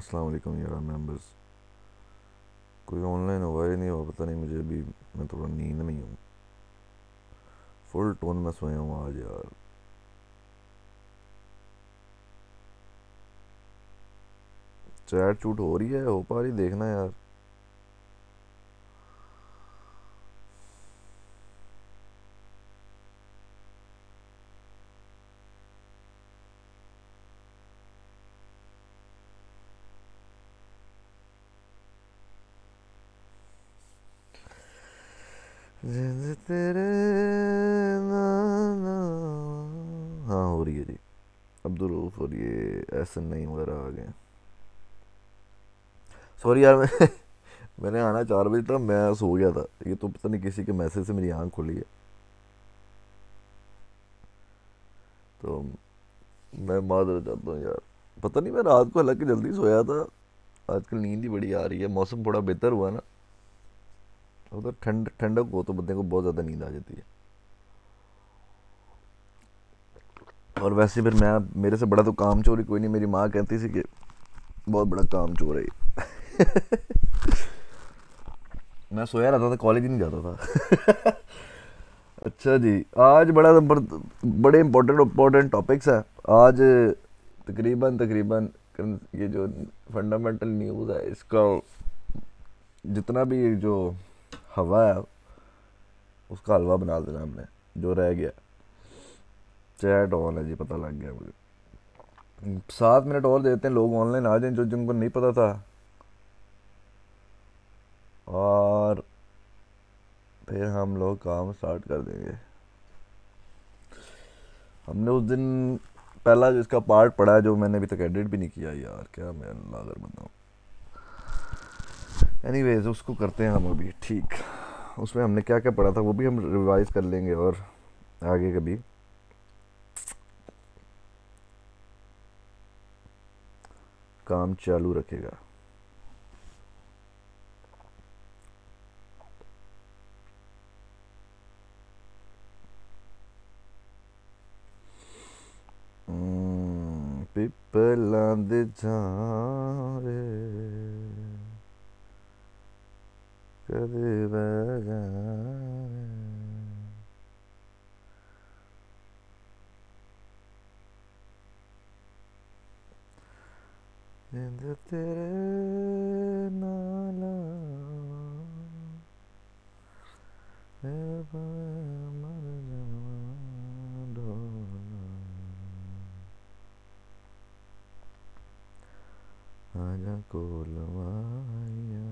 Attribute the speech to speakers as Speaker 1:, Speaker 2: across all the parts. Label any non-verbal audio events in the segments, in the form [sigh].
Speaker 1: अस्सलाम वालेकुम यार मेंबर्स कोई ऑनलाइन हुआ ही नहीं हुआ पता नहीं मुझे अभी मैं थोड़ा नींद में हूँ फुल टोन में सोया हूँ आज यार चैट चूट हो रही है हो पा रही देखना यार पर्सन नहीं वगैरह आ गए सॉरी यार मैं [laughs] मैंने आना चार बजे था मैं सो गया था ये तो पता नहीं किसी के मैसेज से मेरी आँख खुली है तो मैं माधर जाता हूँ यार पता नहीं मैं रात को हालांकि जल्दी सोया था आजकल नींद ही बड़ी आ रही है मौसम थोड़ा बेहतर हुआ ना तो उधर ठंड ठंडक हो तो बंदे को बहुत ज़्यादा नींद आ जाती है और वैसे फिर मैं मेरे से बड़ा तो काम चोरी कोई नहीं मेरी माँ कहती थी कि बहुत बड़ा काम चोर है [laughs] मैं सोया रहता था कॉलेज ही नहीं जाता था [laughs] अच्छा जी आज बड़ा बड़े इम्पोर्टेंट इम्पोर्टेंट टॉपिक्स हैं आज तकरीबन तकरीबन ये जो फंडामेंटल न्यूज़ है इसका जितना भी जो हवा है उसका हलवा बना देना हमने जो रह गया चैट ऑन है जी पता लग गया मुझे सात मिनट और देते हैं लोग ऑनलाइन आ जाएं जो जिनको नहीं पता था और फिर हम लोग काम स्टार्ट कर देंगे हमने उस दिन पहला जिसका पार्ट पढ़ा है जो मैंने अभी तक एडिट भी नहीं किया यार क्या मैं अल्लाह बनाऊँ एनी वेज उसको करते हैं हम अभी ठीक उसमें हमने क्या क्या पढ़ा था वो भी हम रिवाइज़ कर लेंगे और आगे कभी काम चालू रखेगा हम्म, पिपला दे जा रे कदे बह जिंद तेरे नाला मर आजा कोलवाया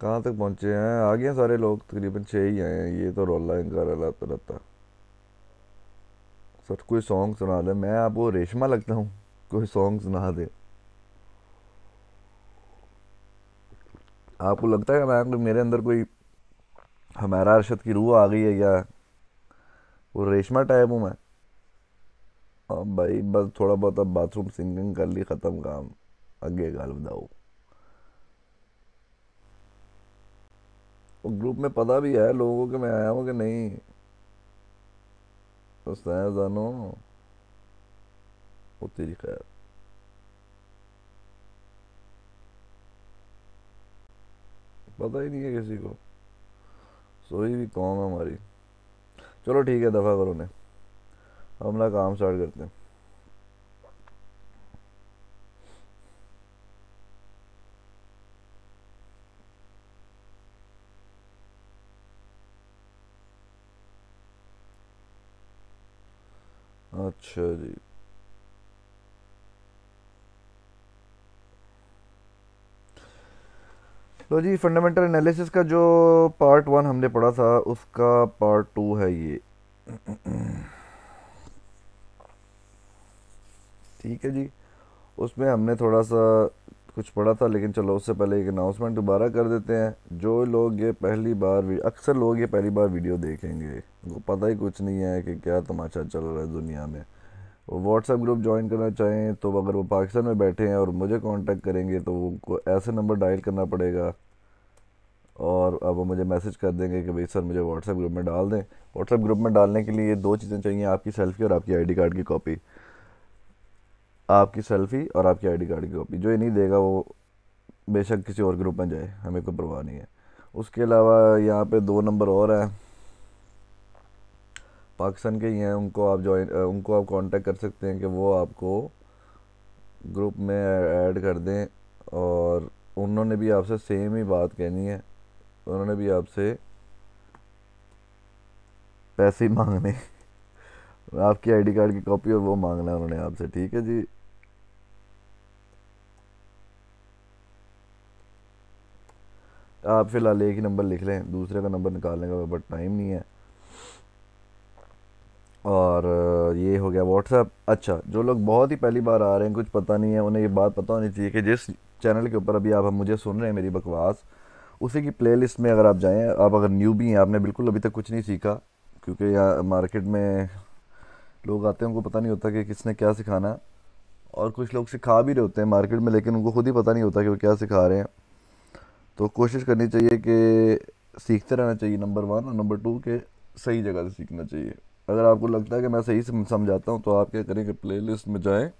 Speaker 1: कहाँ तक पहुँचे हैं आ गए सारे लोग तकरीबन छः ही आए हैं ये तो रोला इनका रला तो रहता सर कोई सॉन्ग सुना दे मैं आपको रेशमा लगता हूँ कोई सॉन्ग सुना दे आपको लगता है मैं मेरे अंदर कोई हमारा अरशद की रूह आ गई है क्या वो रेशमा टाइप हूँ मैं भाई बस थोड़ा बहुत अब बाथरूम सिंगिंग कर ली ख़त्म काम अगे गल बताओ और ग्रुप में पता भी है लोगों के मैं आया हूँ कि नहीं तो जानो वो तेरी खैर पता ही नहीं है किसी को सोई भी कौम है हमारी चलो ठीक है दफ़ा करो ने हमला काम स्टार्ट करते हैं अच्छा जी जी फंडामेंटल एनालिसिस का जो पार्ट वन हमने पढ़ा था उसका पार्ट टू है ये ठीक है जी उसमें हमने थोड़ा सा कुछ पढ़ा था लेकिन चलो उससे पहले एक अनाउंसमेंट दोबारा कर देते हैं जो लोग ये पहली बार अक्सर लोग ये पहली बार वीडियो देखेंगे उनको पता ही कुछ नहीं है कि क्या तमाशा चल रहा है दुनिया में वो व्हाट्सएप ग्रुप ज्वाइन करना चाहें तो अगर वो पाकिस्तान में बैठे हैं और मुझे कॉन्टेक्ट करेंगे तो उनको ऐसे नंबर डायल करना पड़ेगा और अब वो मुझे मैसेज कर देंगे कि भाई सर मुझे व्हाट्सएप ग्रुप में डाल दें व्हाट्सएप ग्रुप में डालने के लिए दो चीज़ें चाहिए आपकी सेल्फी और आपकी आईडी कार्ड की कॉपी आपकी सेल्फी और आपकी आईडी कार्ड की कॉपी जो ये नहीं देगा वो बेशक किसी और ग्रुप में जाए हमें कोई परवाह नहीं है उसके अलावा यहाँ पे दो नंबर और हैं पाकिस्तान के ही हैं उनको आप ज्वाइन उनको आप कांटेक्ट कर सकते हैं कि वो आपको ग्रुप में ऐड कर दें और उन्होंने भी आपसे सेम ही बात कहनी है उन्होंने भी आपसे पैसे मांगने आपकी आईडी कार्ड की कॉपी और वो मांगना है उन्होंने आपसे ठीक है जी आप फिलहाल एक ही नंबर लिख लें दूसरे का नंबर निकालने का बट टाइम नहीं है और ये हो गया व्हाट्सएप अच्छा जो लोग बहुत ही पहली बार आ रहे हैं कुछ पता नहीं है उन्हें ये बात पता होनी चाहिए कि जिस चैनल के ऊपर अभी आप हम मुझे सुन रहे हैं मेरी बकवास उसी की प्लेलिस्ट में अगर आप जाएँ आप अगर न्यू भी हैं आपने बिल्कुल अभी तक कुछ नहीं सीखा क्योंकि यहाँ मार्केट में लोग आते हैं उनको पता नहीं होता कि किसने क्या सिखाना और कुछ लोग सिखा भी रहे होते हैं मार्केट में लेकिन उनको खुद ही पता नहीं होता कि वो क्या सिखा रहे हैं तो कोशिश करनी चाहिए कि सीखते रहना चाहिए नंबर वन और नंबर टू के सही जगह से सीखना चाहिए अगर आपको लगता है कि मैं सही से समझाता हूँ तो आप क्या करें कि प्ले में जाएँ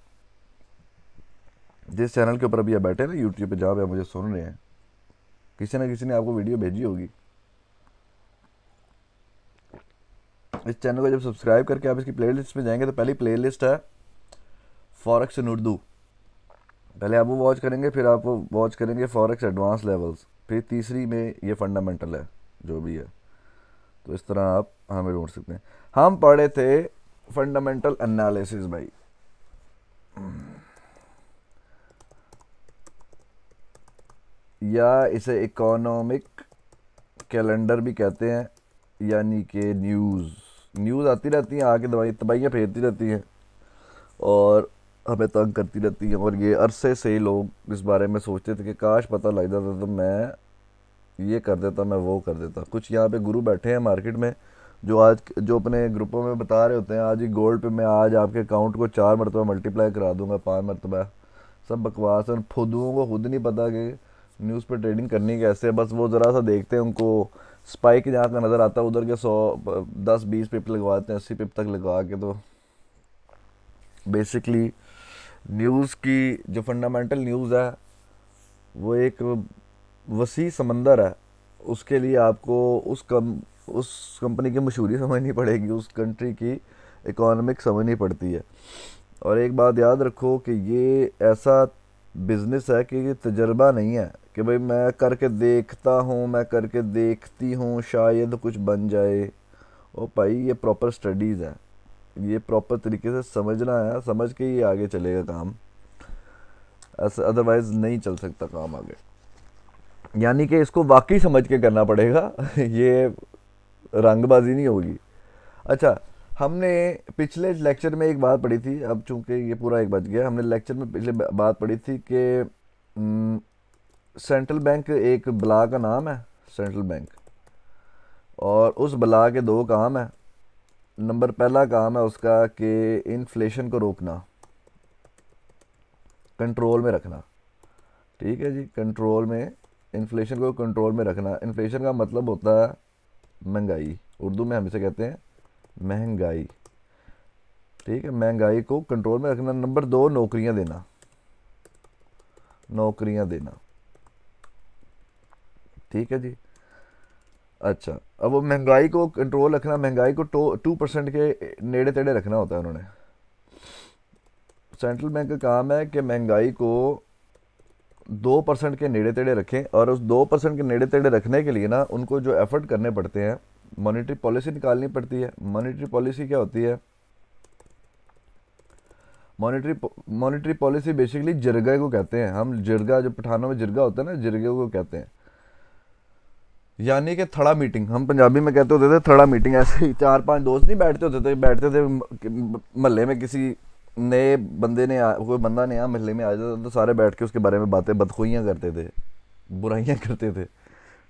Speaker 1: जिस चैनल के ऊपर अभी आप बैठे ना यूट्यूब पर जहाँ पर मुझे सुन रहे हैं किसी ना किसी ने आपको वीडियो भेजी होगी इस चैनल को जब सब्सक्राइब करके आप इसकी प्लेलिस्ट में जाएंगे तो पहली प्लेलिस्ट है फॉरक्स इन उर्दू पहले आप वो वॉच करेंगे फिर आप वॉच करेंगे फॉरेक्स एडवांस लेवल्स फिर तीसरी में ये फंडामेंटल है जो भी है तो इस तरह आप हमें ढूंढ सकते हैं हम पढ़े थे फंडामेंटल एनालिसिस भाई या इसे इकोनॉमिक कैलेंडर भी कहते हैं यानी कि न्यूज़ न्यूज़ आती रहती हैं आके दवाई तबाहियाँ फेरती रहती हैं और हमें तंग करती रहती हैं और ये अरसे से ही लोग इस बारे में सोचते थे कि काश पता लग जाता तो मैं ये कर देता मैं वो कर देता कुछ यहाँ पे गुरु बैठे हैं मार्केट में जो आज जो अपने ग्रुपों में बता रहे होते हैं आज ही गोल्ड पे मैं आज आपके अकाउंट को चार मरतबा मल्टीप्लाई करा दूंगा पाँच मरतबा सब बकवास है फुदुओं को खुद नहीं पता कि न्यूज़ पर ट्रेडिंग करनी कैसे बस वो ज़रा सा देखते हैं उनको स्पाइक जहाँ का नज़र आता है उधर के सौ दस बीस पिप लगवाते हैं अस्सी पिप तक लगवा के तो बेसिकली न्यूज़ की जो फंडामेंटल न्यूज़ है वो एक वसी समंदर है उसके लिए आपको उस कम उस कंपनी की मशहूरी समझनी पड़ेगी उस कंट्री की इकोनॉमिक समझनी पड़ती है और एक बात याद रखो कि ये ऐसा बिज़नेस है कि ये तजर्बा नहीं है कि भाई मैं करके देखता हूँ मैं करके देखती हूँ शायद कुछ बन जाए ओ भाई ये प्रॉपर स्टडीज़ है ये प्रॉपर तरीके से समझना है समझ के ही आगे चलेगा काम अदरवाइज़ नहीं चल सकता काम आगे यानी कि इसको वाकई समझ के करना पड़ेगा [laughs] ये रंगबाजी नहीं होगी अच्छा हमने पिछले लेक्चर में एक बात पढ़ी थी अब चूंकि ये पूरा एक बच गया हमने लेक्चर में पिछले बात पढ़ी थी कि सेंट्रल बैंक एक बला का नाम है सेंट्रल बैंक और उस बला के दो काम हैं नंबर पहला काम है उसका कि इन्फ्लेशन को रोकना कंट्रोल में रखना ठीक है जी कंट्रोल में इन्फ्लेशन को कंट्रोल में रखना इन्फ्लेशन का मतलब होता है महंगाई उर्दू में हम इसे कहते हैं महंगाई ठीक है महंगाई को कंट्रोल में रखना नंबर दो नौकरियां देना नौकरियां देना ठीक है जी अच्छा अब वो महंगाई को कंट्रोल रखना महंगाई को टू परसेंट के नेड़े तेड़े रखना होता है उन्होंने सेंट्रल बैंक का काम है कि महंगाई को दो परसेंट के नेड़े तेड़े रखें और उस दो परसेंट के नेड़े तेड़े रखने के लिए ना उनको जो एफर्ट करने पड़ते हैं मॉनेटरी पॉलिसी निकालनी पड़ती है मॉनेटरी पॉलिसी क्या होती है मॉनेटरी मॉनेटरी पॉलिसी बेसिकली जिरगा को कहते हैं हम जिरगा जो पठानों में जिरगा होता है ना जिरगे को कहते हैं यानी कि थड़ा मीटिंग हम पंजाबी में कहते होते थे थड़ा मीटिंग ऐसे ही चार पांच दोस्त नहीं बैठते होते थे बैठते थे महल्ले में किसी नए बंदे ने कोई बंदा नया महल्ले में आ जाता तो सारे बैठ के उसके बारे में बातें बदखोइयाँ करते थे बुराइयाँ [laughs] करते थे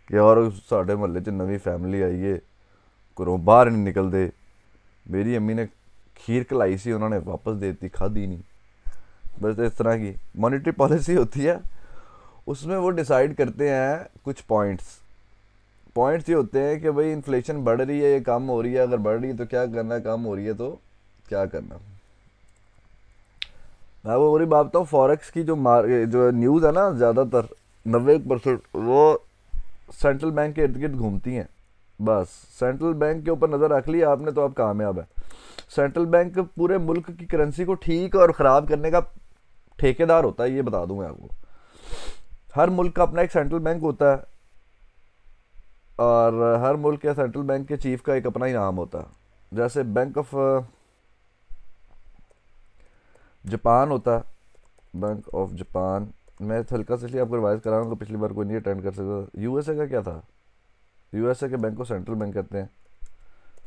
Speaker 1: कि और साढ़े महल्ले 'च नवी फैमिली आई है घरों बाहर नहीं निकलते मेरी अम्मी ने खीर खिलाई सी उन्होंने वापस देती खादी नहीं बस इस तरह की मॉनिटरी पॉलिसी होती है उसमें वो डिसाइड करते हैं कुछ पॉइंट्स पॉइंट्स ये होते हैं कि भाई इन्फ्लेशन बढ़ रही है ये कम हो रही है अगर बढ़ रही है तो क्या करना है कम हो रही है तो क्या करना मैं वो बुरी बात बताऊँ फॉरेक्स की जो मार जो न्यूज़ है ना ज़्यादातर नबे परसेंट वो सेंट्रल बैंक के इर्द गिर्द घूमती हैं बस सेंट्रल बैंक के ऊपर नज़र रख ली आपने तो आप कामयाब है सेंट्रल बैंक पूरे मुल्क की करेंसी को ठीक और ख़राब करने का ठेकेदार होता है ये बता दूँ मैं आपको हर मुल्क का अपना एक सेंट्रल बैंक होता है और हर मुल्क या सेंट्रल बैंक के चीफ का एक अपना ही नाम होता है जैसे बैंक ऑफ जापान होता बैंक ऑफ जापान मैं हल्का से इसलिए आपको रिवाइज करा रहा हूँ पिछली बार कोई नहीं अटेंड कर सकता यूएसए का क्या था यूएसए के बैंक को सेंट्रल बैंक कहते हैं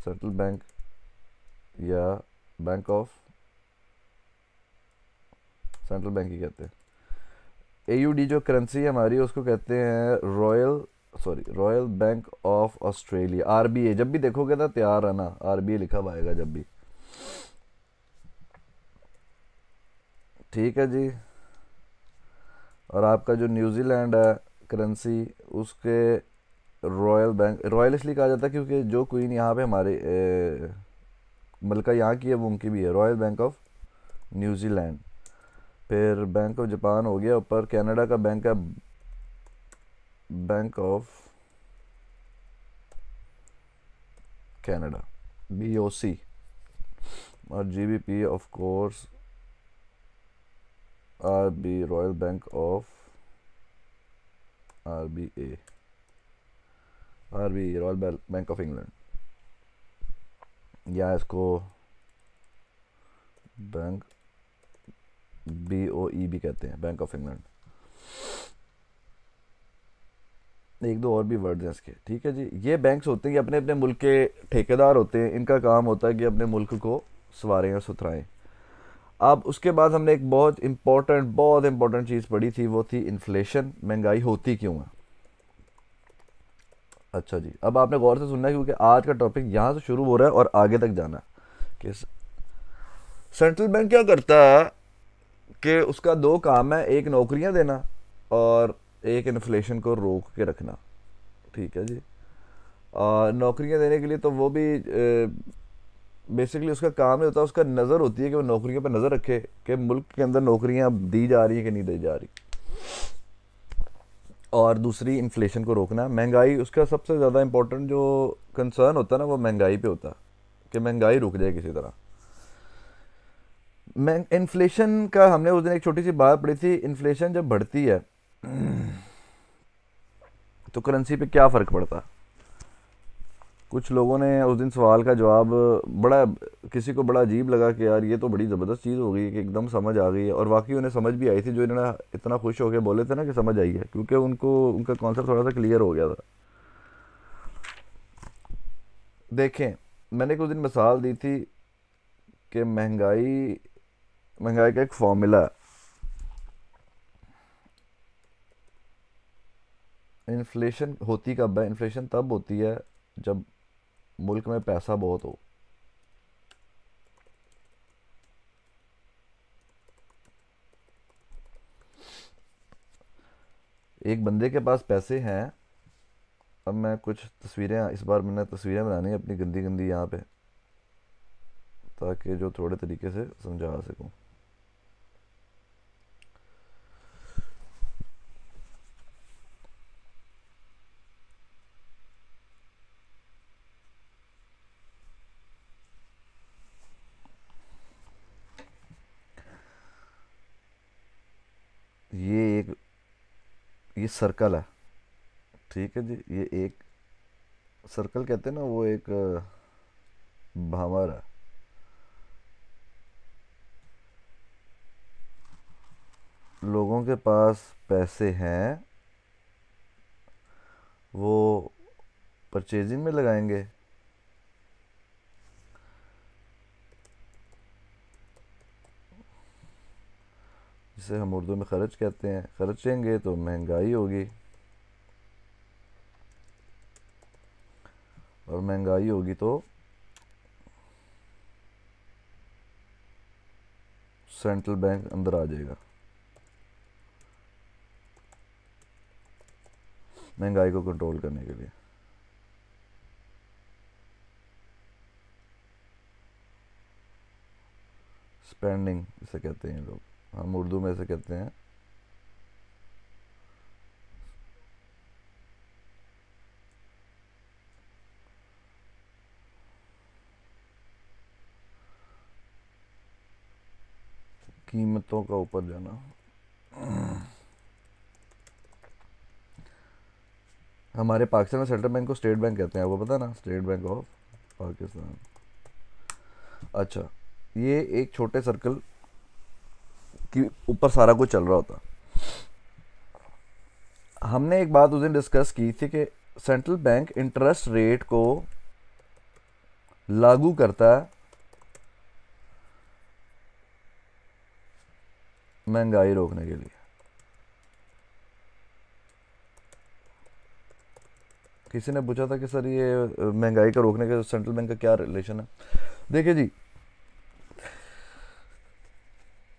Speaker 1: सेंट्रल बैंक या बैंक ऑफ सेंट्रल बैंक ही कहते हैं ए जो करेंसी है हमारी उसको कहते हैं royal sorry royal bank of Australia ए जब भी देखोगे ना तैयार रहना ए लिखा हुआ आएगा जब भी ठीक है जी और आपका जो न्यूजीलैंड है करेंसी उसके रॉयल बैंक रॉयल इसलिए कहा जाता है क्योंकि जो क्वीन यहाँ पे हमारे मलका यहाँ की है वो उनकी भी है रॉयल बैंक ऑफ न्यूजीलैंड फिर बैंक ऑफ जापान हो गया ऊपर कनाडा का बैंक है bank of Canada B O C और G B P of course R B royal bank of R B A R B royal bank of England या इसको bank B O ई भी कहते हैं बैंक ऑफ इंग्लैंड एक दो और भी वर्ड हैं इसके ठीक है जी ये बैंक्स होते हैं कि अपने अपने मुल्क के ठेकेदार होते हैं इनका काम होता है कि अपने मुल्क को सवारें और सुथराएँ अब उसके बाद हमने एक बहुत इम्पॉर्टेंट बहुत इम्पॉर्टेंट चीज़ पढ़ी थी वो थी इन्फ्लेशन महंगाई होती क्यों है अच्छा जी अब आपने गौर से सुनना है क्योंकि आज का टॉपिक यहाँ से शुरू हो रहा है और आगे तक जाना कि सेंट्रल बैंक क्या करता है कि उसका दो काम है एक नौकरियाँ देना और एक इन्फ्लेशन को रोक के रखना ठीक है जी और नौकरियां देने के लिए तो वो भी बेसिकली उसका काम ही होता है उसका नज़र होती है कि वो नौकरियों पर नज़र रखे कि मुल्क के अंदर नौकरियां दी जा रही हैं कि नहीं दी जा रही और दूसरी इन्फ्लेशन को रोकना महंगाई उसका सबसे ज़्यादा इम्पोर्टेंट जो कंसर्न होता है ना वो महंगाई पे होता कि महंगाई रुक जाए किसी तरह इन्फ्लेशन का हमने उस दिन एक छोटी सी बात पढ़ी थी इन्फ्लेशन जब बढ़ती है तो करेंसी पे क्या फ़र्क पड़ता कुछ लोगों ने उस दिन सवाल का जवाब बड़ा किसी को बड़ा अजीब लगा कि यार ये तो बड़ी ज़बरदस्त चीज़ हो गई कि एकदम समझ आ गई है और वाकई उन्हें समझ भी आई थी जो इन्होंने इतना खुश होकर बोले थे ना कि समझ आई है क्योंकि उनको उनका कॉन्सेप्ट थोड़ा सा क्लियर हो गया था देखें मैंने कुछ दिन मिसाल दी थी कि महंगाई महंगाई का एक फॉर्मूला है इन्फ्लेशन होती कब है इन्फ्लेशन तब होती है जब मुल्क में पैसा बहुत हो एक बंदे के पास पैसे हैं अब मैं कुछ तस्वीरें इस बार मैंने तस्वीरें बनानी है अपनी गंदी गंदी यहाँ पे ताकि जो थोड़े तरीके से समझा सकूँ ये सर्कल है ठीक है जी ये एक सर्कल कहते हैं ना वो एक भंवर है लोगों के पास पैसे हैं वो परचेजिंग में लगाएंगे जिसे हम उर्दू में खर्च कहते हैं खर्चेंगे तो महंगाई होगी और महंगाई होगी तो सेंट्रल बैंक अंदर आ जाएगा महंगाई को कंट्रोल करने के लिए स्पेंडिंग इसे कहते हैं लोग हम उर्दू में ऐसे कहते हैं कीमतों का ऊपर जाना हमारे पाकिस्तान में सेंट्रल बैंक को स्टेट बैंक कहते हैं वो पता ना स्टेट बैंक ऑफ पाकिस्तान अच्छा ये एक छोटे सर्कल कि ऊपर सारा कुछ चल रहा होता हमने एक बात उस दिन डिस्कस की थी कि सेंट्रल बैंक इंटरेस्ट रेट को लागू करता है महंगाई रोकने के लिए किसी ने पूछा था कि सर ये महंगाई का रोकने के सेंट्रल बैंक का क्या रिलेशन है देखिए जी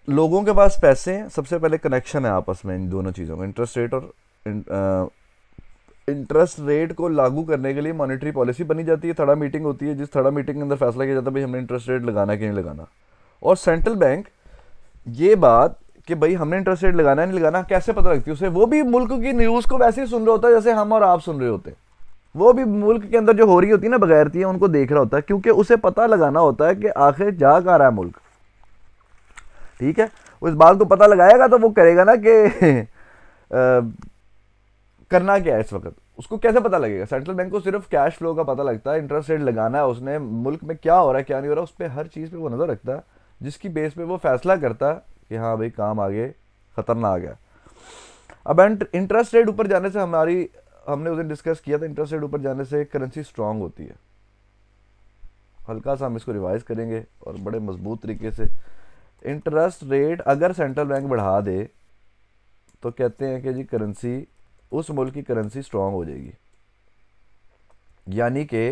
Speaker 1: लोगों के पास पैसे हैं सबसे पहले कनेक्शन है आपस में इन दोनों चीज़ों का इंटरेस्ट रेट और इंटरेस्ट रेट को लागू करने के लिए मॉनेटरी पॉलिसी बनी जाती है थर्डा मीटिंग होती है जिस थर्डा मीटिंग के अंदर फैसला किया जाता है भाई हमने इंटरेस्ट रेट लगाना कि नहीं लगाना और सेंट्रल बैंक ये बात कि भाई हमने इंटरेस्ट रेट लगाना है नहीं लगाना कैसे पता लगती है उसे वो भी मुल्क की न्यूज़ को वैसे ही सुन रहा होता है जैसे हम और आप सुन रहे होते हैं वो भी मुल्क के अंदर जो हो रही होती है ना बगैरती है उनको देख रहा होता है क्योंकि उसे पता लगाना होता है कि आखिर जा कहाँ रहा है मुल्क ठीक है उस बात को पता लगाएगा तो वो करेगा ना कि [laughs] करना क्या है इस वक्त उसको कैसे पता लगेगा सेंट्रल बैंक को सिर्फ कैश फ्लो का पता लगता है इंटरेस्ट रेट लगाना है उसने मुल्क में क्या हो रहा है क्या नहीं हो रहा उस पर हर चीज़ पर वो नज़र रखता है जिसकी बेस पे वो फैसला करता है कि हाँ भाई काम आगे ख़तरनाक है अब इंटरेस्ट रेट ऊपर जाने से हमारी हमने उसे डिस्कस किया था इंटरेस्ट रेट ऊपर जाने से करेंसी स्ट्रांग होती है हल्का सा हम इसको रिवाइज़ करेंगे और बड़े मजबूत तरीके से इंटरेस्ट रेट अगर सेंट्रल बैंक बढ़ा दे तो कहते हैं कि जी करेंसी उस मुल्क की करेंसी स्ट्रांग हो जाएगी यानी कि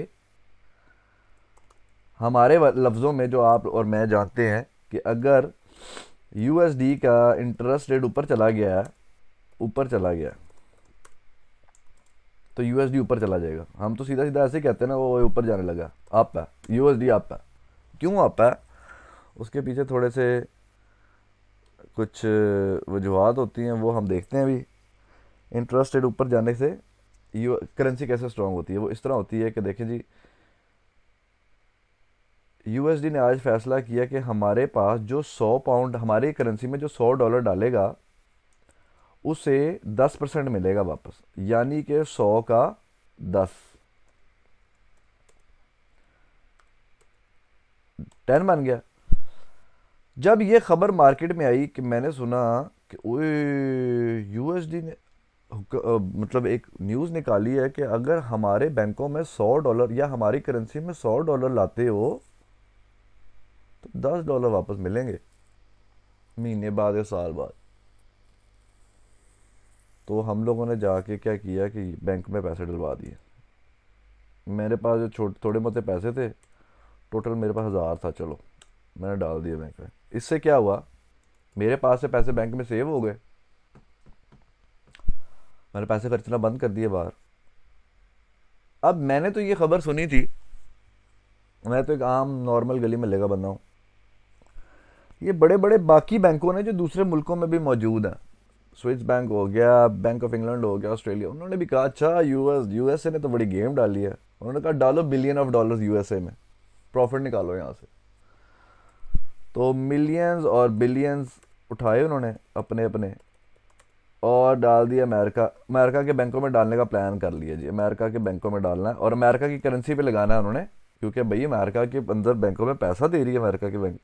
Speaker 1: हमारे लफ्ज़ों में जो आप और मैं जानते हैं कि अगर यूएसडी का इंटरेस्ट रेट ऊपर चला गया है ऊपर चला गया तो यूएसडी ऊपर चला जाएगा हम तो सीधा सीधा ऐसे कहते हैं ना वो ऊपर जाने लगा आप है डी आप है क्यों आप है उसके पीछे थोड़े से कुछ वजूहत होती हैं वो हम देखते हैं अभी इंटरेस्ट रेट ऊपर जाने से यू करेंसी कैसे स्ट्रॉन्ग होती है वो इस तरह होती है कि देखें जी यूएसडी ने आज फैसला किया कि हमारे पास जो सौ पाउंड हमारी करेंसी में जो सौ डॉलर डालेगा उसे दस परसेंट मिलेगा वापस यानी कि सौ का दस टेन बन गया जब ये ख़बर मार्केट में आई कि मैंने सुना कि ओए यूएसडी ने मतलब एक न्यूज़ निकाली है कि अगर हमारे बैंकों में सौ डॉलर या हमारी करेंसी में सौ डॉलर लाते हो तो दस डॉलर वापस मिलेंगे महीने बाद या साल बाद तो हम लोगों ने जाके क्या किया कि बैंक में पैसे डलवा दिए मेरे पास जो छोटे थोड़े मोटे पैसे थे टोटल मेरे पास हज़ार था चलो मैंने डाल दिया बैंक में इससे क्या हुआ मेरे पास से पैसे बैंक में सेव हो गए मैंने पैसे खर्चना बंद कर दिए बाहर अब मैंने तो ये खबर सुनी थी मैं तो एक आम नॉर्मल गली में लेगा बंदा हूँ ये बड़े बड़े बाकी बैंकों ने जो दूसरे मुल्कों में भी मौजूद हैं स्विस बैंक हो गया बैंक ऑफ इंग्लैंड हो गया ऑस्ट्रेलिया उन्होंने भी कहा अच्छा यूएस यूएसए ने तो बड़ी गेम डाली है उन्होंने कहा डालो बिलियन ऑफ डॉलर्स यूएसए में प्रॉफिट निकालो यहाँ से तो मिलियंस और बिलियंस उठाए उन्होंने अपने अपने और डाल दिया अमेरिका अमेरिका के बैंकों में डालने का प्लान कर लिया जी अमेरिका के बैंकों में डालना है और अमेरिका की करेंसी पे लगाना है उन्होंने क्योंकि भाई अमेरिका के अंदर बैंकों में पैसा दे रही है अमेरिका के बैंक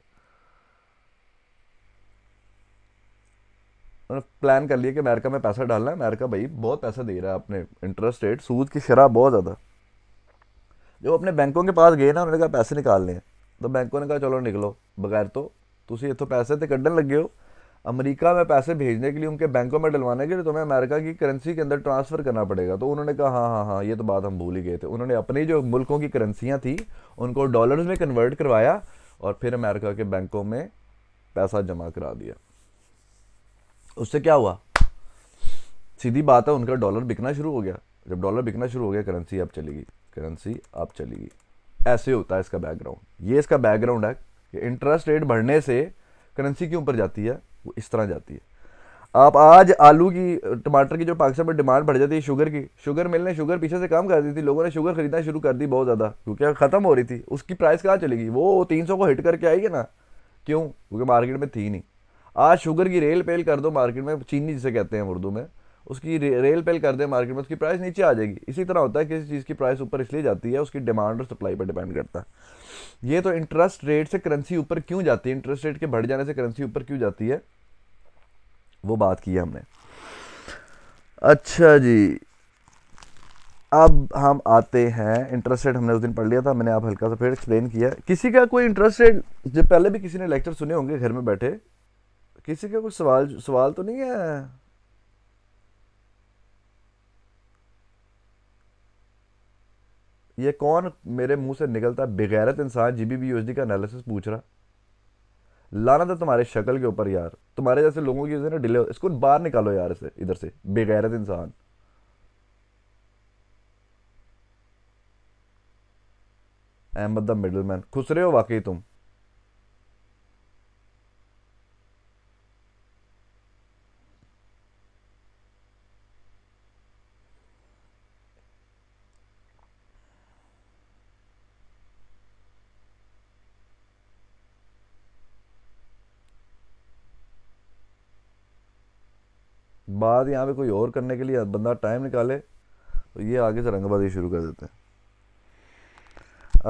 Speaker 1: प्लान कर लिया कि अमेरिका में पैसा डालना है अमेरिका भाई बहुत पैसा दे रहा है अपने इंटरेस्ट रेट सूद की शराब बहुत ज़्यादा जो अपने बैंकों के पास गए ना उन्होंने कहा पैसे निकालने हैं तो बैंकों ने कहा चलो निकलो बगैर तो तुम इतों पैसे तो ਕੱਢਣ लगे हो अमरीका में पैसे भेजने के लिए उनके बैंकों में डलवाने के लिए तुम्हें अमेरिका की करेंसी के अंदर ट्रांसफ़र करना पड़ेगा तो उन्होंने कहा हाँ हाँ हाँ ये तो बात हम भूल ही गए थे उन्होंने अपनी जो मुल्कों की करेंसियाँ थी उनको डॉलर्स में कन्वर्ट करवाया और फिर अमेरिका के बैंकों में पैसा जमा करा दिया उससे क्या हुआ सीधी बात है उनका डॉलर बिकना शुरू हो गया जब डॉलर बिकना शुरू हो गया करेंसी अब चलेगी करेंसी अब चलेगी ऐसे होता है इसका बैकग्राउंड ये इसका बैकग्राउंड है कि इंटरेस्ट रेट बढ़ने से करेंसी के ऊपर जाती है वो इस तरह जाती है आप आज आलू की टमाटर की जो पाकिस्तान में डिमांड बढ़ जाती है शुगर की शुगर मिल ने शुगर पीछे से काम कर दी थी लोगों ने शुगर खरीदना शुरू कर दी बहुत ज़्यादा क्योंकि ख़त्म हो रही थी उसकी प्राइस कहाँ चलेगी वो तीन सौ को हिट करके आई है ना क्यों क्योंकि मार्केट में थी नहीं आज शुगर की रेल पेल कर दो मार्केट में चीनी जिसे कहते हैं उर्दू में उसकी रे, रेल पेल कर दे मार्केट में उसकी प्राइस नीचे आ जाएगी इसी तरह होता है किसी चीज़ की प्राइस ऊपर इसलिए जाती है उसकी डिमांड और सप्लाई पर डिपेंड करता है ये तो इंटरेस्ट रेट से करेंसी ऊपर क्यों जाती है इंटरेस्ट रेट के बढ़ जाने से करेंसी ऊपर क्यों जाती है वो बात की है हमने अच्छा जी अब हम आते हैं इंटरेस्ट रेट हमने उस दिन पढ़ लिया था मैंने आप हल्का सा फिर एक्सप्लेन किया किसी का कोई इंटरेस्ट रेट जब पहले भी किसी ने लेक्चर सुने होंगे घर में बैठे किसी का कोई सवाल सवाल तो नहीं है ये कौन मेरे मुंह से निकलता बेगैरत इंसान जी बी डी का एनालिसिस पूछ रहा लाना था तो तुम्हारे शक्ल के ऊपर यार तुम्हारे जैसे लोगों की ना डिले इसको बाहर निकालो यार इसे इधर से बेगैरत इंसान अहमद द मिडल मैन रहे हो वाकई तुम बात यहाँ पे कोई और करने के लिए बंदा टाइम निकाले तो ये आगे से रंगबाजी शुरू कर देते हैं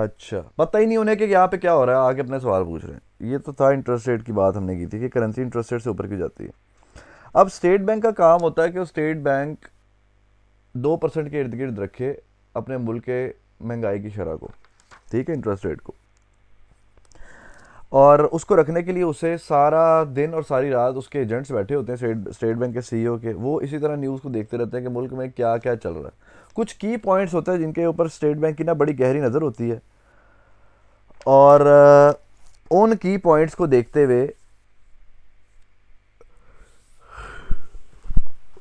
Speaker 1: अच्छा पता ही नहीं उन्हें कि यहाँ पे क्या हो रहा है आगे अपने सवाल पूछ रहे हैं ये तो था इंटरेस्ट रेट की बात हमने की थी कि करेंसी इंटरेस्ट रेट से ऊपर क्यों जाती है अब स्टेट बैंक का काम होता है कि स्टेट बैंक दो परसेंट के इर्द गिर्द रखे अपने मुल्क के महंगाई की शरह को ठीक है इंटरेस्ट रेट को और उसको रखने के लिए उसे सारा दिन और सारी रात उसके एजेंट्स बैठे होते हैं स्टेट बैंक के सीईओ e के वो इसी तरह न्यूज़ को देखते रहते हैं कि मुल्क में क्या क्या चल रहा है कुछ की पॉइंट्स होते हैं जिनके ऊपर स्टेट बैंक की ना बड़ी गहरी नज़र होती है और उन की पॉइंट्स को देखते हुए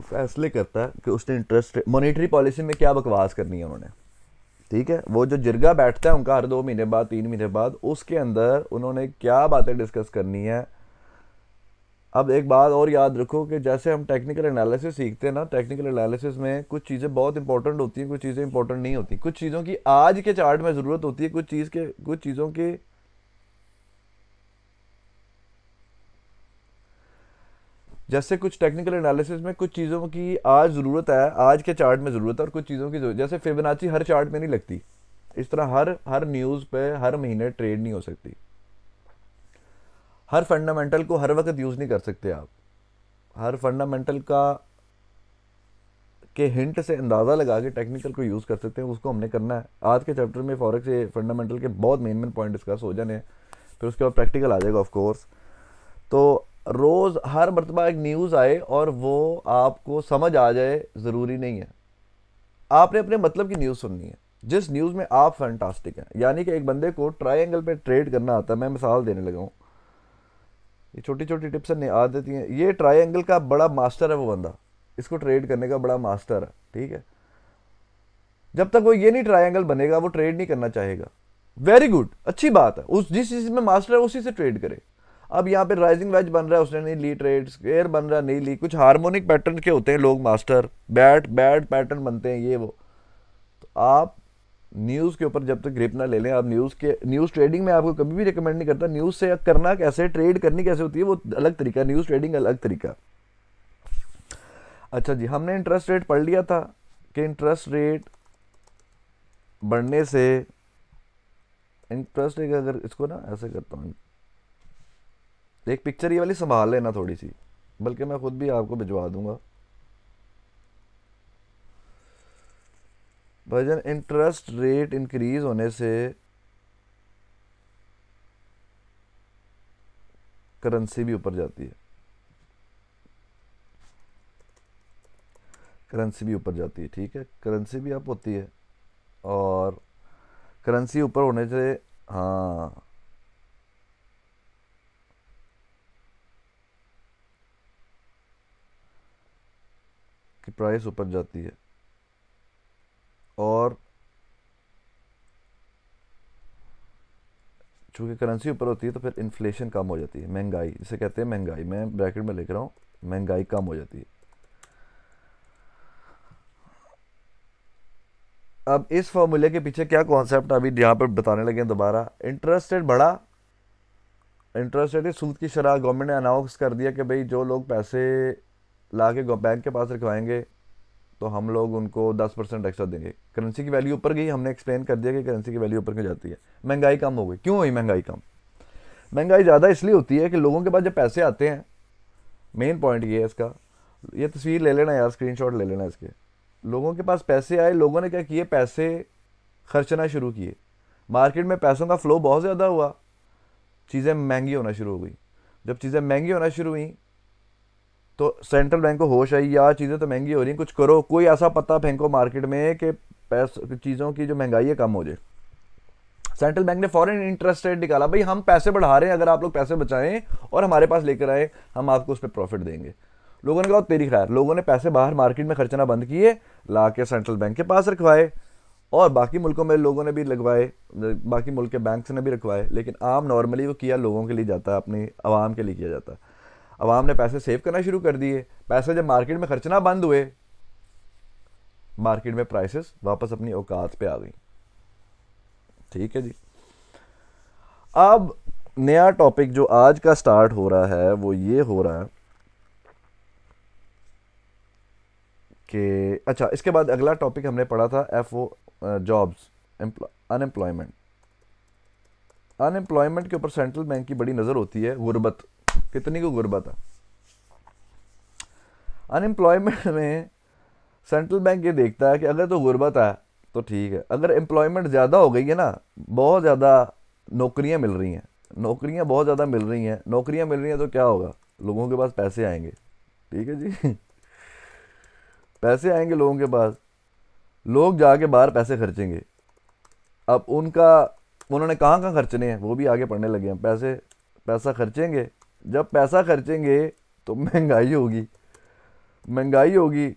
Speaker 1: फैसले करता है कि उसने इंटरेस्ट मॉनेटरी पॉलिसी में क्या बकवास करनी है उन्होंने ठीक है वो जो जिरगा बैठता है उनका हर दो महीने बाद तीन महीने बाद उसके अंदर उन्होंने क्या बातें डिस्कस करनी है अब एक बात और याद रखो कि जैसे हम टेक्निकल एनालिसिस सीखते हैं ना टेक्निकल एनालिसिस में कुछ चीज़ें बहुत इंपॉर्टेंट होती हैं कुछ चीज़ें इंपॉर्टेंट नहीं होती कुछ चीज़ों की आज के चार्ट में ज़रूरत होती है कुछ चीज़ के कुछ चीज़ों की जैसे कुछ टेक्निकल एनालिसिस में कुछ चीज़ों की आज ज़रूरत है आज के चार्ट में ज़रूरत है और कुछ चीज़ों की ज़रूरत जैसे फिबनाची हर चार्ट में नहीं लगती इस तरह हर हर न्यूज़ पे हर महीने ट्रेड नहीं हो सकती हर फंडामेंटल को हर वक्त यूज़ नहीं कर सकते आप हर फंडामेंटल का के हिंट से अंदाज़ा लगा के टेक्निकल को यूज़ कर सकते हैं उसको हमने करना है आज के चैप्टर में फॉरक से फंडामेंटल के बहुत मेन मेन पॉइंट डिस्कस हो जाने हैं फिर उसके बाद प्रैक्टिकल आ जाएगा ऑफ कोर्स तो रोज़ हर मरतबा एक न्यूज़ आए और वो आपको समझ आ जाए ज़रूरी नहीं है आपने अपने मतलब की न्यूज़ सुननी है जिस न्यूज़ में आप फैंटास्टिक हैं यानी कि एक बंदे को ट्राई एंगल पर ट्रेड करना आता है मैं मिसाल देने लगा हूँ ये छोटी छोटी टिप्स आ देती हैं ये ट्राई एंगल का बड़ा मास्टर है वो बंदा इसको ट्रेड करने का बड़ा मास्टर है ठीक है जब तक वो ये नहीं ट्राई एंगल बनेगा वो ट्रेड नहीं करना चाहेगा वेरी गुड अच्छी बात है उस जिस चीज़ में मास्टर है उसी से ट्रेड करे अब यहाँ पे राइजिंग वेज बन रहा है उसने नहीं ली ट्रेड स्केयर बन रहा नहीं ली कुछ हार्मोनिक पैटर्न के होते हैं लोग मास्टर बैड बैड पैटर्न बनते हैं ये वो तो आप न्यूज़ के ऊपर जब तक ग्रिप ना ले लें आप न्यूज़ के न्यूज़ ट्रेडिंग में आपको कभी भी रिकमेंड नहीं करता न्यूज़ से करना कैसे ट्रेड करनी कैसे होती है वो अलग तरीका न्यूज़ ट्रेडिंग अलग तरीका अच्छा जी हमने इंटरेस्ट रेट पढ़ लिया था कि इंटरेस्ट रेट बढ़ने से इंटरेस्ट रेट अगर इसको ना ऐसे करता हूँ एक पिक्चर ये वाली संभाल लेना थोड़ी सी बल्कि मैं ख़ुद भी आपको भिजवा दूंगा भजन इंटरेस्ट रेट इंक्रीज होने से करेंसी भी ऊपर जाती है करेंसी भी ऊपर जाती है ठीक है करेंसी भी अप होती है और करेंसी ऊपर होने से हाँ इसकी प्राइस ऊपर जाती है और चूँकि करेंसी ऊपर होती है तो फिर इन्फ्लेशन कम हो जाती है महंगाई जिसे कहते हैं महंगाई मैं ब्रैकेट में लिख रहा हूँ महंगाई कम हो जाती है अब इस फॉर्मूले के पीछे क्या कॉन्सेप्ट अभी यहाँ पर बताने लगे हैं दोबारा इंटरेस्ट रेट बढ़ा इंटरेस्ट रेट सूद की शराह गवर्नमेंट ने अनाउंस कर दिया कि भाई जो लोग पैसे ला के बैंक के पास रखवाएंगे तो हम लोग उनको दस परसेंट एक्स्ट्रा देंगे करेंसी की वैल्यू ऊपर गई हमने एक्सप्लेन कर दिया कि करेंसी की वैल्यू ऊपर क्यों जाती है महंगाई कम हो गई क्यों हुई महंगाई कम महंगाई ज़्यादा इसलिए होती है कि लोगों के पास जब पैसे आते हैं मेन पॉइंट ये है इसका ये तस्वीर ले लेना यार स्क्रीन ले लेना इसके लोगों के पास पैसे आए लोगों ने क्या किए पैसे खर्चना शुरू किए मार्केट में पैसों का फ्लो बहुत ज़्यादा हुआ चीज़ें महंगी होना शुरू हो गई जब चीज़ें महंगी होना शुरू हुई तो सेंट्रल बैंक को होश आई यार चीज़ें तो महंगी हो रही हैं कुछ करो कोई ऐसा पता फेंको मार्केट में कि पैसों चीज़ों की जो महंगाई है कम हो जाए सेंट्रल बैंक ने फॉरेन इंटरेस्ट रेट निकाला भाई हम पैसे बढ़ा रहे हैं अगर आप लोग पैसे बचाएं और हमारे पास लेकर आए हम आपको उस पर प्रॉफिट देंगे लोगों ने कहा तेरी खैर लोगों ने पैसे बाहर मार्केट में खर्चना बंद किए ला के सेंट्रल बैंक के पास रखवाए और बाकी मुल्कों में लोगों ने भी लगवाए बाकी मुल्क के बैंक्स ने भी रखवाए लेकिन आम नॉर्मली वो किया लोगों के लिए जाता है अपनी आवाम के लिए किया जाता है आवाम ने पैसे सेव करना शुरू कर दिए पैसे जब मार्केट में खर्चना बंद हुए मार्केट में प्राइसेस वापस अपनी औकात पे आ गई ठीक है जी अब नया टॉपिक जो आज का स्टार्ट हो रहा है वो ये हो रहा है कि अच्छा इसके बाद अगला टॉपिक हमने पढ़ा था F O jobs unemployment unemployment के ऊपर सेंट्रल बैंक की बड़ी नज़र होती है गुर्बत कितनी को गुर्बत है अनएम्प्लॉयमेंट में सेंट्रल बैंक ये देखता है कि अगर तो गुर्बत है तो ठीक है अगर एम्प्लॉयमेंट ज़्यादा हो गई है ना बहुत ज़्यादा नौकरियाँ मिल रही हैं नौकरियाँ बहुत ज़्यादा मिल रही हैं नौकरियाँ मिल रही हैं तो क्या होगा लोगों के पास पैसे आएंगे ठीक है जी [laughs] पैसे आएंगे लोगों के पास लोग जाके बाहर पैसे खर्चेंगे अब उनका उन्होंने कहाँ कहाँ खर्चने हैं वो भी आगे पढ़ने लगे हैं पैसे पैसा खर्चेंगे जब पैसा खर्चेंगे तो महंगाई होगी महंगाई होगी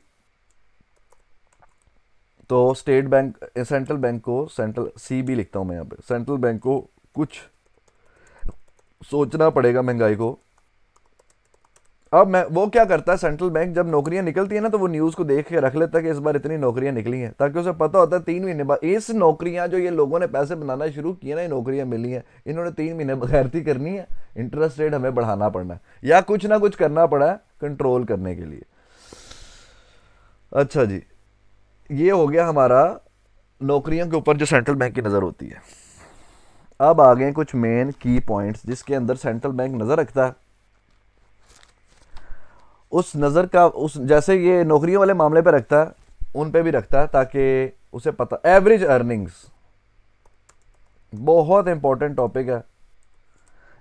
Speaker 1: तो स्टेट बैंक सेंट्रल बैंक को सेंट्रल सी भी लिखता हूँ मैं यहाँ पे सेंट्रल बैंक को कुछ सोचना पड़ेगा महंगाई को अब मैं वो क्या करता है सेंट्रल बैंक जब नौकरियां निकलती है ना तो वो न्यूज़ को देख के रख लेता है कि इस बार इतनी नौकरियां निकली हैं ताकि उसे पता होता है तीन महीने बाद इस नौकरियां जो ये लोगों ने पैसे बनाना शुरू किए ना ये नौकरियां मिली हैं इन्होंने तीन महीने बगैरती करनी है इंटरेस्ट रेट हमें बढ़ाना पड़ना है या कुछ ना कुछ करना पड़ा है कंट्रोल करने के लिए अच्छा जी ये हो गया हमारा नौकरियों के ऊपर जो सेंट्रल बैंक की नज़र होती है अब आ गए कुछ मेन की पॉइंट्स जिसके अंदर सेंट्रल बैंक नज़र रखता है उस नज़र का उस जैसे ये नौकरियों वाले मामले पे रखता है उन पे भी रखता है ताकि उसे पता एवरेज अर्निंग्स बहुत इंपॉर्टेंट टॉपिक है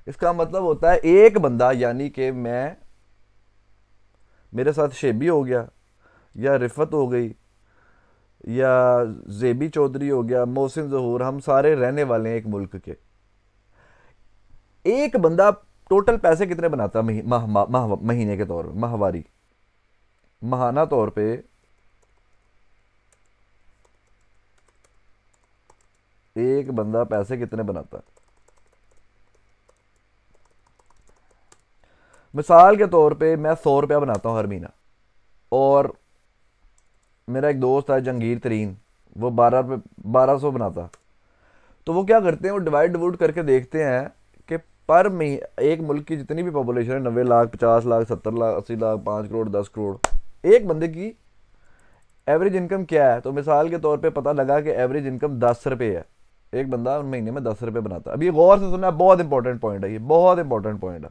Speaker 1: इसका मतलब होता है एक बंदा यानी कि मैं मेरे साथ शेबी हो गया या रिफत हो गई या जेबी चौधरी हो गया मोहसिन जहूर हम सारे रहने वाले हैं एक मुल्क के एक बंदा टोटल पैसे कितने बनाता मही, मह, मह, मह, महीने के तौर पर माहवारी महाना तौर पे एक बंदा पैसे कितने बनाता है मिसाल के तौर पे मैं सौ रुपया बनाता हूँ हर महीना और मेरा एक दोस्त है जंगीर तरीन वो बारह रुपये बारह सौ बनाता तो वो क्या करते हैं वो डिवाइड डिवूड करके देखते हैं पर मही एक मुल्क की जितनी भी पॉपुलेशन है नब्बे लाख पचास लाख सत्तर लाख अस्सी लाख पाँच करोड़ दस करोड़ एक बंदे की एवरेज इनकम क्या है तो मिसाल के तौर पे पता लगा कि एवरेज इनकम दस रुपये है एक बंदा उन महीने में दस रुपये बनाता है अब ये गौर से सुनना बहुत इंपॉर्टेंट पॉइंट है ये बहुत इंपॉर्टेंट पॉइंट है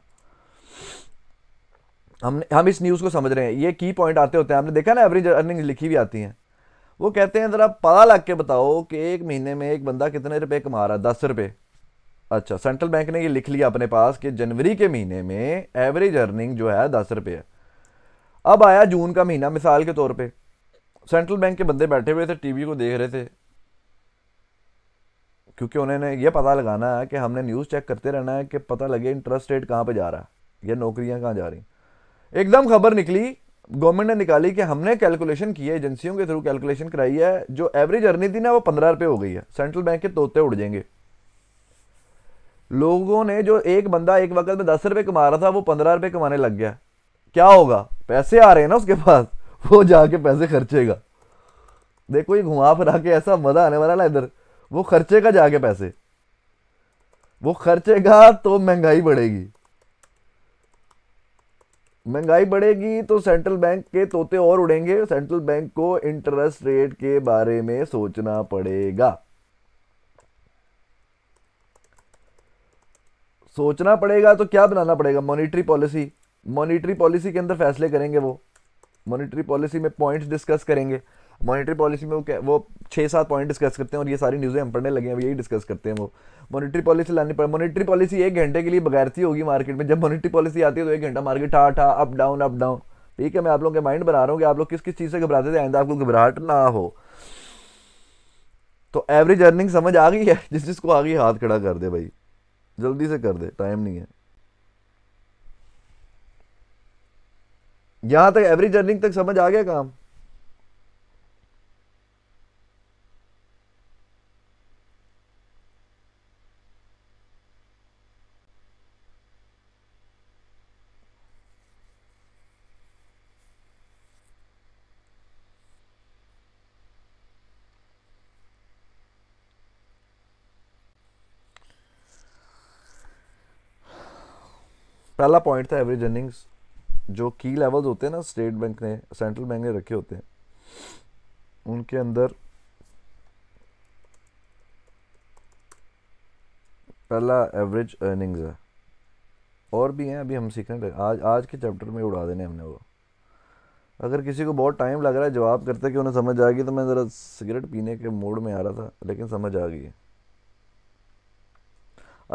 Speaker 1: हमने हम इस न्यूज़ को समझ रहे हैं ये की पॉइंट आते होते हैं हमने देखा ना एवरेज अर्निंग लिखी हुई आती हैं वो कहते हैं ज़रा पता लग के बताओ कि एक महीने में एक बंदा कितने रुपए कमा रहा है दस रुपये अच्छा सेंट्रल बैंक ने ये लिख लिया अपने पास कि जनवरी के महीने में एवरेज अर्निंग जो है दस रुपये है अब आया जून का महीना मिसाल के तौर पे सेंट्रल बैंक के बंदे बैठे हुए थे टीवी को देख रहे थे क्योंकि उन्होंने ये पता लगाना है कि हमने न्यूज़ चेक करते रहना है कि पता लगे इंटरेस्ट रेट कहाँ पर जा रहा है या नौकरियाँ कहाँ जा रही एकदम खबर निकली गवर्नमेंट ने निकाली कि हमने कैलकुलेशन की है एजेंसियों के थ्रू कैलकुलेशन कराई है जो एवरेज अर्निंग थी ना वो पंद्रह रुपये हो गई है सेंट्रल बैंक के तोते उड़ जाएंगे लोगों ने जो एक बंदा एक वक्त में दस रुपये कमा रहा था वो पंद्रह रुपये कमाने लग गया क्या होगा पैसे आ रहे हैं ना उसके पास वो जाके पैसे खर्चेगा देखो ये घुमा फिरा के ऐसा मज़ा आने वाला ना इधर वो खर्चेगा जाके पैसे वो खर्चेगा तो महंगाई बढ़ेगी महंगाई बढ़ेगी तो सेंट्रल बैंक के तोते और उड़ेंगे सेंट्रल बैंक को इंटरेस्ट रेट के बारे में सोचना पड़ेगा सोचना पड़ेगा तो क्या बनाना पड़ेगा मॉनिटरी पॉलिसी मॉनिटरी पॉलिसी के अंदर फैसले करेंगे वो मॉनिटरी पॉलिसी में पॉइंट्स डिस्कस करेंगे मॉनिटरी पॉलिसी में वो वो छः सात पॉइंट डिस्कस करते हैं और ये सारी न्यूज़ें हम पढ़ने लगे हैं यही डिस्कस करते हैं वो मॉनिटरी पॉलिसी लानी पड़े मॉनिटरी पॉलिसी एक घंटे के लिए बगैरती होगी मार्केट में जब मॉनिटरी पॉलिसी आती है तो एक घंटा मार्केट हा ठा अप डाउन अप डाउन ठीक है मैं आप लोगों के माइंड बना रहा हूँ कि आप लोग किस किस चीज़ से घबराते थे आपको घबराहट ना हो तो एवरेज अर्निंग समझ आ गई है जिस जिसको आ गई हाथ खड़ा कर दे भाई जल्दी से कर दे टाइम नहीं है यहाँ तक एवरी जर्निंग तक समझ आ गया काम पहला पॉइंट था एवरेज अर्निंग्स जो की लेवल्स होते हैं ना स्टेट बैंक ने सेंट्रल बैंक ने रखे होते हैं उनके अंदर पहला एवरेज अर्निंग्स है और भी हैं अभी हम सीखने लगे आज आज के चैप्टर में उड़ा देने हमने वो अगर किसी को बहुत टाइम लग रहा है जवाब करते कि उन्हें समझ आ गई तो मैं ज़रा सिगरेट पीने के मूड में आ रहा था लेकिन समझ आ गई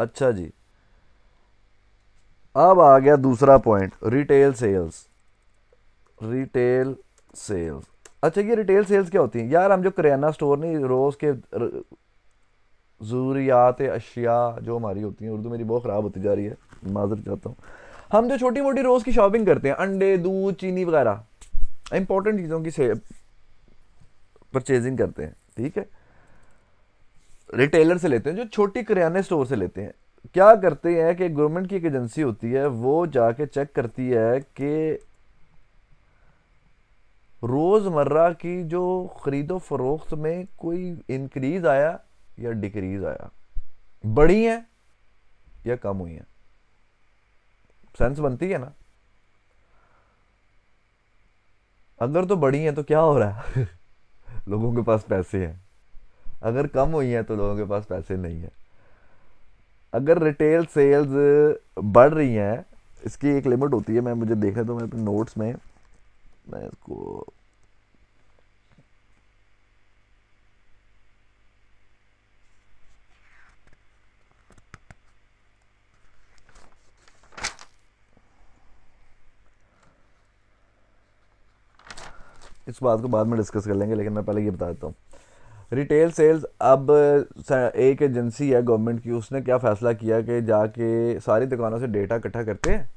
Speaker 1: अच्छा जी अब आ गया दूसरा point retail sales retail sales अच्छा ये रिटेल सेल्स क्या होती हैं यार हम जो करियाना स्टोर नहीं रोज़ के ज़रूरियात अशिया जो हमारी होती हैं उर्दू मेरी बहुत ख़राब होती जा रही है माजर चाहता हूँ हम जो छोटी मोटी रोज़ की शॉपिंग करते हैं अंडे दूध चीनी वगैरह इंपॉर्टेंट चीज़ों की से परचेजिंग करते हैं ठीक है रिटेलर से लेते हैं जो छोटी करियाने स्टोर से लेते हैं क्या करते हैं कि गवर्नमेंट की एक एजेंसी होती है वो जाके चेक करती है कि रोज़मर्रा की जो ख़रीदो फरोख्त में कोई इंक्रीज आया या डिक्रीज़ आया बढ़ी है या कम हुई हैं सेंस बनती है ना अगर तो बढ़ी हैं तो क्या हो रहा है [laughs] लोगों के पास पैसे हैं अगर कम हुई हैं तो लोगों के पास पैसे नहीं है अगर रिटेल सेल्स बढ़ रही हैं इसकी एक लिमिट होती है मैं मुझे देखा था मैं अपने नोट्स में मैं इसको इस बात को बाद में डिस्कस कर लेंगे लेकिन मैं पहले ये बता देता हूँ रिटेल सेल्स अब एक एजेंसी है गवर्नमेंट की उसने क्या फ़ैसला किया कि जाके सारी दुकानों से डेटा इकट्ठा करते हैं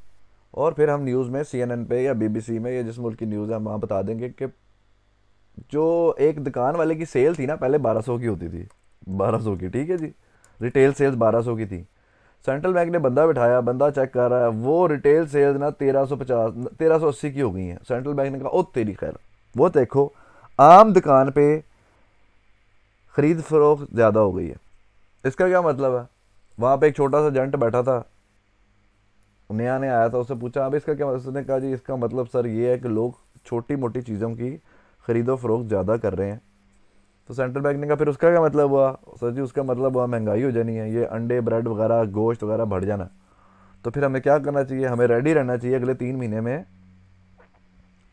Speaker 1: और फिर हम न्यूज़ में सी पे या बीबीसी में या जिस मुल्क की न्यूज़ है हम वहाँ बता देंगे कि जो एक दुकान वाले की सेल थी ना पहले 1200 की होती थी 1200 की ठीक है जी रिटेल सेल्स 1200 की थी सेंट्रल बैंक ने बंदा बिठाया बंदा चेक कर रहा है वो रिटेल सेल्स ना 1350 1380 की हो गई हैं सेंट्रल बैंक ने कहा ओ तेरी खैर वो देखो आम दुकान पे ख़रीद फरोख ज़्यादा हो गई है इसका क्या मतलब है वहाँ पे एक छोटा सा जेंट बैठा था नया ने आया था उससे पूछा अब इसका क्या मतलब? उसने कहा जी इसका मतलब सर ये है कि लोग छोटी मोटी चीज़ों की ख़रीदो फरोख ज़्यादा कर रहे हैं तो सेंट्रल बैंक ने कहा फिर उसका क्या मतलब हुआ सर जी उसका मतलब हुआ महंगाई हो जानी है ये अंडे ब्रेड वगैरह गोश्त वगैरह बढ़ जाना तो फिर हमें क्या करना चाहिए हमें रेडी रहना चाहिए अगले तीन महीने में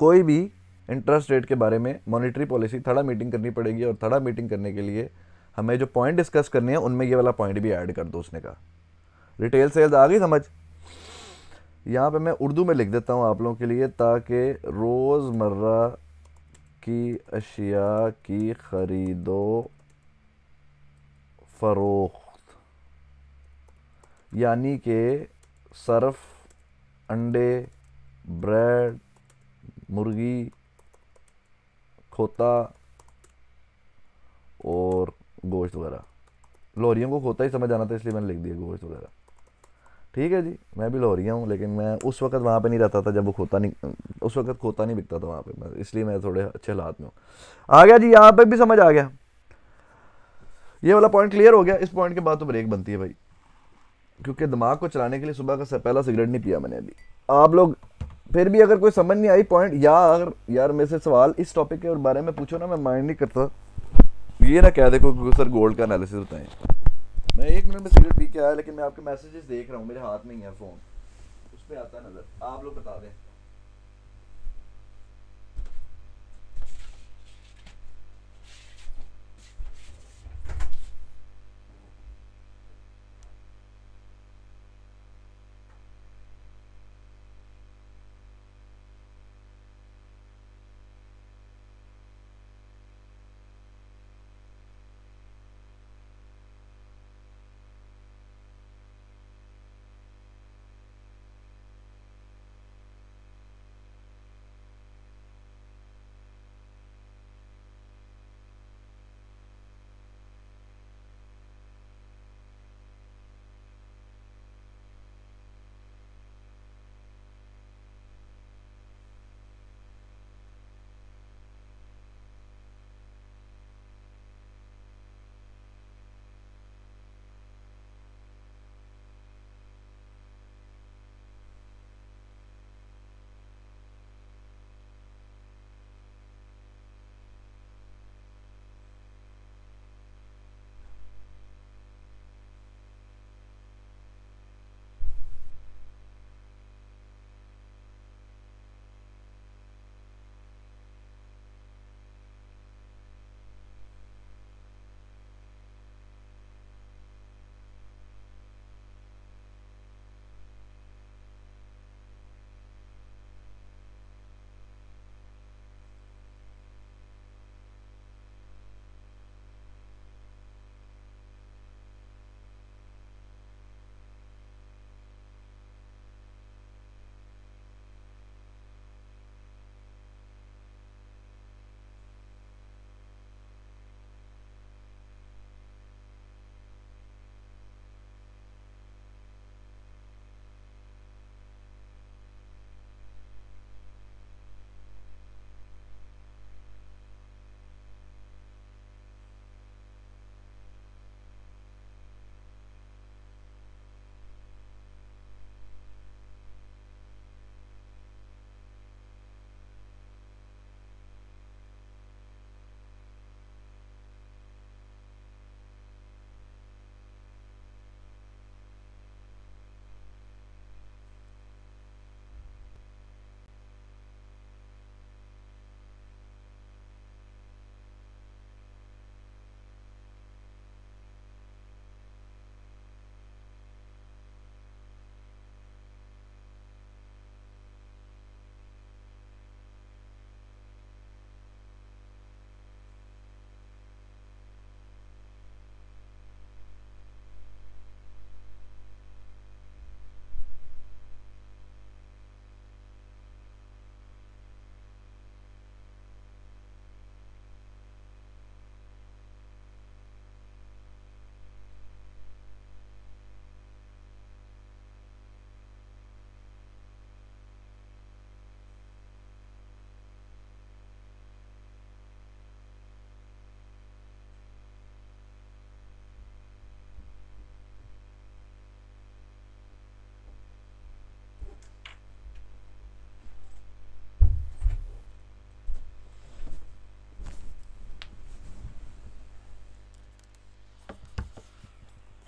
Speaker 1: कोई भी इंटरेस्ट रेट के बारे में मॉनिटरी पॉलिसी थड़ा मीटिंग करनी पड़ेगी और थड़ा मीटिंग करने के लिए हमें जो पॉइंट डिस्कस करने हैं उनमें ये वाला पॉइंट भी ऐड कर दो उसने कहा रिटेल सेल्स आ गई समझ यहाँ पे मैं उर्दू में लिख देता हूँ आप लोगों के लिए ताकि रोज़मर्रा की अशिया की ख़रीदो फ़रोख्त यानी कि सर्फ अंडे ब्रेड मुर्गी खोता और गोश्त वगैरह लोहरियों को खोता ही समझ आना था इसलिए मैंने लिख दिया गोश्त वगैरह ठीक है जी मैं भी लोहरिया हूँ लेकिन मैं उस वक्त वहाँ पे नहीं रहता था जब वो खोता नहीं उस वक्त खोता नहीं बिकता था वहाँ पे मैं इसलिए मैं थोड़े अच्छे हालात में हूँ आ गया जी यहाँ पे भी समझ आ गया ये वाला पॉइंट क्लियर हो गया इस पॉइंट के बाद तो ब्रेक बनती है भाई क्योंकि दिमाग को चलाने के लिए सुबह का पहला सिगरेट नहीं पिया मैंने अभी आप लोग फिर भी अगर कोई समझ नहीं आई पॉइंट या अगर यार मेरे से सवाल इस टॉपिक के बारे में पूछो ना मैं माइंड नहीं करता ये ना कह देखो सर गोल्ड का एनालिसिस बताएं मैं एक मिनट में सिगरेट पी के आया लेकिन मैं आपके मैसेजेस देख रहा हूँ मेरे हाथ में ही है फ़ोन उस पर आता नज़र आप लोग बता दें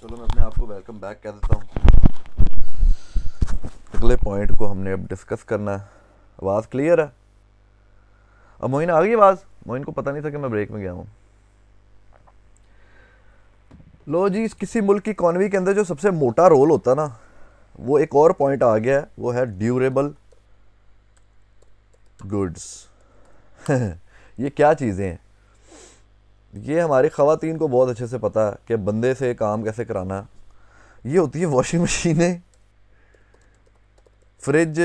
Speaker 1: चलो तो मैं अपने आप को वेलकम बैक कह देता हूँ अगले पॉइंट को हमने अब डिस्कस करना है आवाज़ क्लियर है अब मोहिन आ गई आवाज़ मोइन को पता नहीं था कि मैं ब्रेक में गया हूँ लो जी किसी मुल्क की इकॉनमी के अंदर जो सबसे मोटा रोल होता है ना वो एक और पॉइंट आ गया है वो है ड्यूरेबल गुड्स [laughs] ये क्या चीज़ें हैं ये हमारी ख़वातीन को बहुत अच्छे से पता है कि बंदे से काम कैसे कराना ये होती है वॉशिंग मशीनें फ्रिज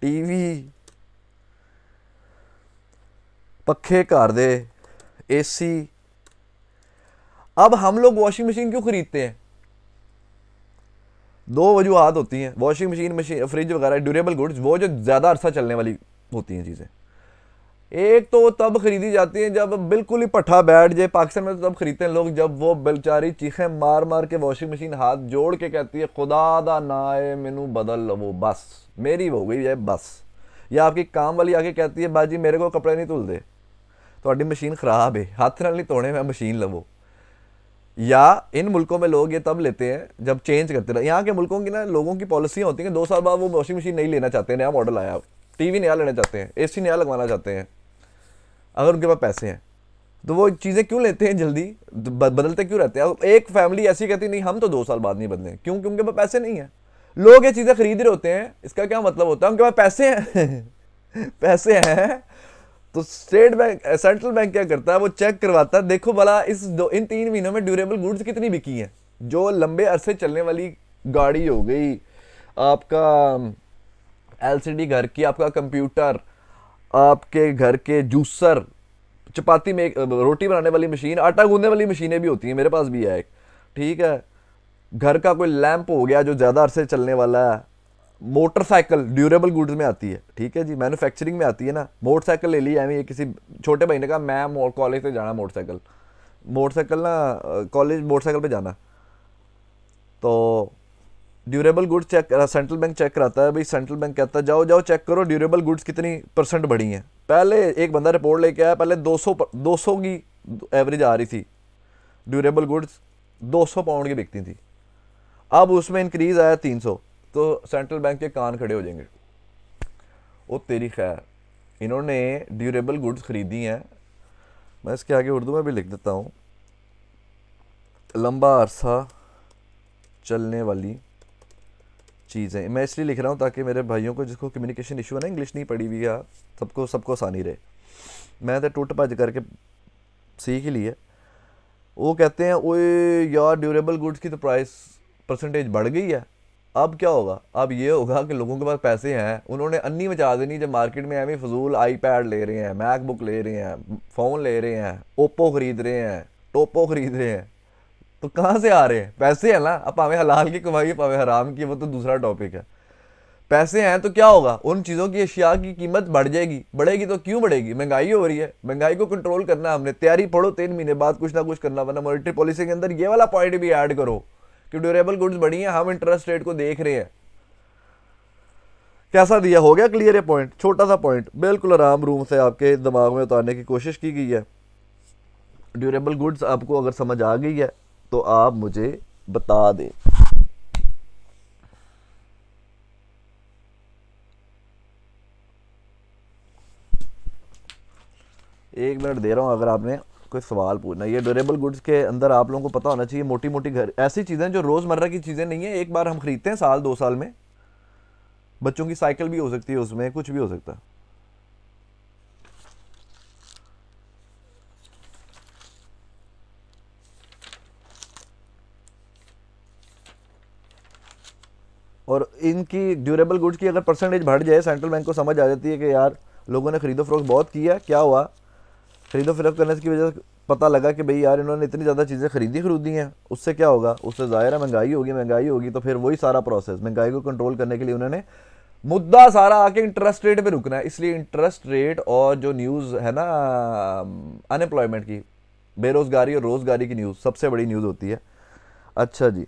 Speaker 1: टीवी पखे कार दे एसी अब हम लोग वॉशिंग मशीन क्यों ख़रीदते हैं दो वजूहत होती हैं वॉशिंग मशीन मशीन फ्रिज वगैरह ड्यूरेबल गुड्स वो जो ज़्यादा अरसा चलने वाली होती हैं चीज़ें एक तो वो तब खरीदी जाती है जब बिल्कुल ही पट्ठा बैठ जाए पाकिस्तान में तो तब खरीदते हैं लोग जब वो बेचारी चीखें मार मार के वॉशिंग मशीन हाथ जोड़ के कहती है खुदा दा ना है मैनू बदल लवो बस मेरी हो गई है बस या आपकी काम वाली आके कहती है बाजी मेरे को कपड़े नहीं धुलते तो मशीन ख़राब है हाथ नाल नहीं ਧੋਣੇ मैं मशीन लवो या इन मुल्कों में लोग ये तब लेते हैं जब चेंज करते रहे यहाँ के मुल्कों की ना लोगों की पॉलिसियाँ होती हैं दो साल बाद वो वॉशिंग मशीन नहीं लेना चाहते नया मॉडल आया टीवी नया लेना चाहते हैं एसी नया लगवाना चाहते हैं अगर उनके पास पैसे हैं तो वो चीज़ें क्यों लेते हैं जल्दी तो बदलते क्यों रहते हैं एक फैमिली ऐसी कहती नहीं हम तो दो साल बाद नहीं बदले क्यों क्योंकि उनके पास पैसे नहीं हैं लोग ये चीज़ें खरीद रहे होते हैं इसका क्या मतलब होता है उनके पास पैसे हैं [laughs] पैसे हैं तो स्टेट बैंक सेंट्रल बैंक क्या करता है वो चेक करवाता है देखो भला इस दो इन तीन महीनों में ड्यूरेबल गुड्स कितनी बिकी हैं जो लंबे अरसे चलने वाली गाड़ी हो गई आपका एलसीडी घर की आपका कंप्यूटर आपके घर के जूसर चपाती में रोटी बनाने वाली मशीन आटा गूंदने वाली मशीनें भी होती हैं मेरे पास भी है एक ठीक है घर का कोई लैंप हो गया जो ज़्यादा अरसे चलने वाला है मोटरसाइकिल ड्यूरेबल गुड्स में आती है ठीक है जी मैन्युफैक्चरिंग में आती है ना मोटरसाइकिल ले ली है ये किसी छोटे भाई ने कहा मैं कॉलेज से जाना मोटरसाइकिल मोटरसाइकिल ना कॉलेज मोटरसाइकिल पे जाना तो durable goods check central bank check कराता है भाई सेंट्रल बैंक कहता है जाओ जाओ चेक करो ड्यूरेबल गुड्स कितनी परसेंट बढ़ी हैं पहले एक बंदा रिपोर्ट लेके आया पहले 200 200 की एवरेज आ रही थी ड्यूरेबल गुड्स 200 पाउंड की बिकती थी अब उसमें इंक्रीज़ आया 300 तो सेंट्रल बैंक के कान खड़े हो जाएंगे वो तेरी खैर इन्होंने ड्यूरेबल गुड्स खरीदी हैं मैं इसके आगे उर्दू में भी लिख देता हूँ लंबा अरसा चलने वाली चीज़ है मैं इसलिए लिख रहा हूँ ताकि मेरे भाइयों को जिसको कम्युनिकेशन इशू है ना इंग्लिश नहीं पढ़ी हुई है सबको सबको आसानी रहे मैं तो टुट भज करके सीख ही है वो कहते हैं ओए यार ड्यूरेबल गुड्स की तो प्राइस परसेंटेज बढ़ गई है अब क्या होगा अब ये होगा कि लोगों के पास पैसे हैं उन्होंने अन्नी मचा देनी जब मार्केट में एवं फजूल आईपैड ले रहे हैं मैकबुक ले रहे हैं फ़ोन ले रहे हैं ओप्पो ख़रीद रहे हैं टोपो ख़रीद रहे हैं तो कहाँ से आ रहे हैं पैसे हैं ना अब पावे हलाल की कमाई पावे हराम की वो तो दूसरा टॉपिक है पैसे हैं तो क्या होगा उन चीज़ों की अशिया की कीमत बढ़ जाएगी बढ़ेगी तो क्यों बढ़ेगी महंगाई हो रही है महंगाई को कंट्रोल करना हमने तैयारी पढ़ो तीन महीने बाद कुछ ना कुछ करना वरना मॉनिटरी पॉलिसी के अंदर ये वाला पॉइंट भी ऐड करो कि ड्यूरेबल गुड्स बढ़ी हैं हम इंटरेस्ट रेट को देख रहे हैं कैसा दिया हो गया क्लियर है पॉइंट छोटा सा पॉइंट बिल्कुल आराम रूम से आपके दिमाग में उतारने की कोशिश की गई है ड्यूरेबल गुड्स आपको अगर समझ आ गई है तो आप मुझे बता दें एक मिनट दे रहा हूँ अगर आपने कोई सवाल पूछना ये ड्यूरेबल गुड्स के अंदर आप लोगों को पता होना चाहिए मोटी मोटी घर ऐसी चीज़ें जो रोज़मर्रा की चीज़ें नहीं है एक बार हम ख़रीदते हैं साल दो साल में बच्चों की साइकिल भी हो सकती है उसमें कुछ भी हो सकता है और इनकी ड्यूरेबल गुड्स की अगर परसेंटेज बढ़ जाए सेंट्रल बैंक को समझ आ जाती है कि यार लोगों ने खरीदो फरोख्त बहुत किया क्या हुआ खरीदो फरोख करने की वजह से पता लगा कि भाई यार इन्होंने इतनी ज़्यादा चीज़ें खरीदी खरीदी हैं उससे क्या होगा उससे ज़ाहिर है महंगाई होगी महंगाई होगी तो फिर वही सारा प्रोसेस महंगाई को कंट्रोल करने के लिए उन्होंने मुद्दा सारा आके इंटरेस्ट रेट पे रुकना है इसलिए इंटरेस्ट रेट और जो न्यूज़ है ना अनएम्प्लॉयमेंट की बेरोज़गारी और रोज़गारी की न्यूज़ सबसे बड़ी न्यूज़ होती है अच्छा जी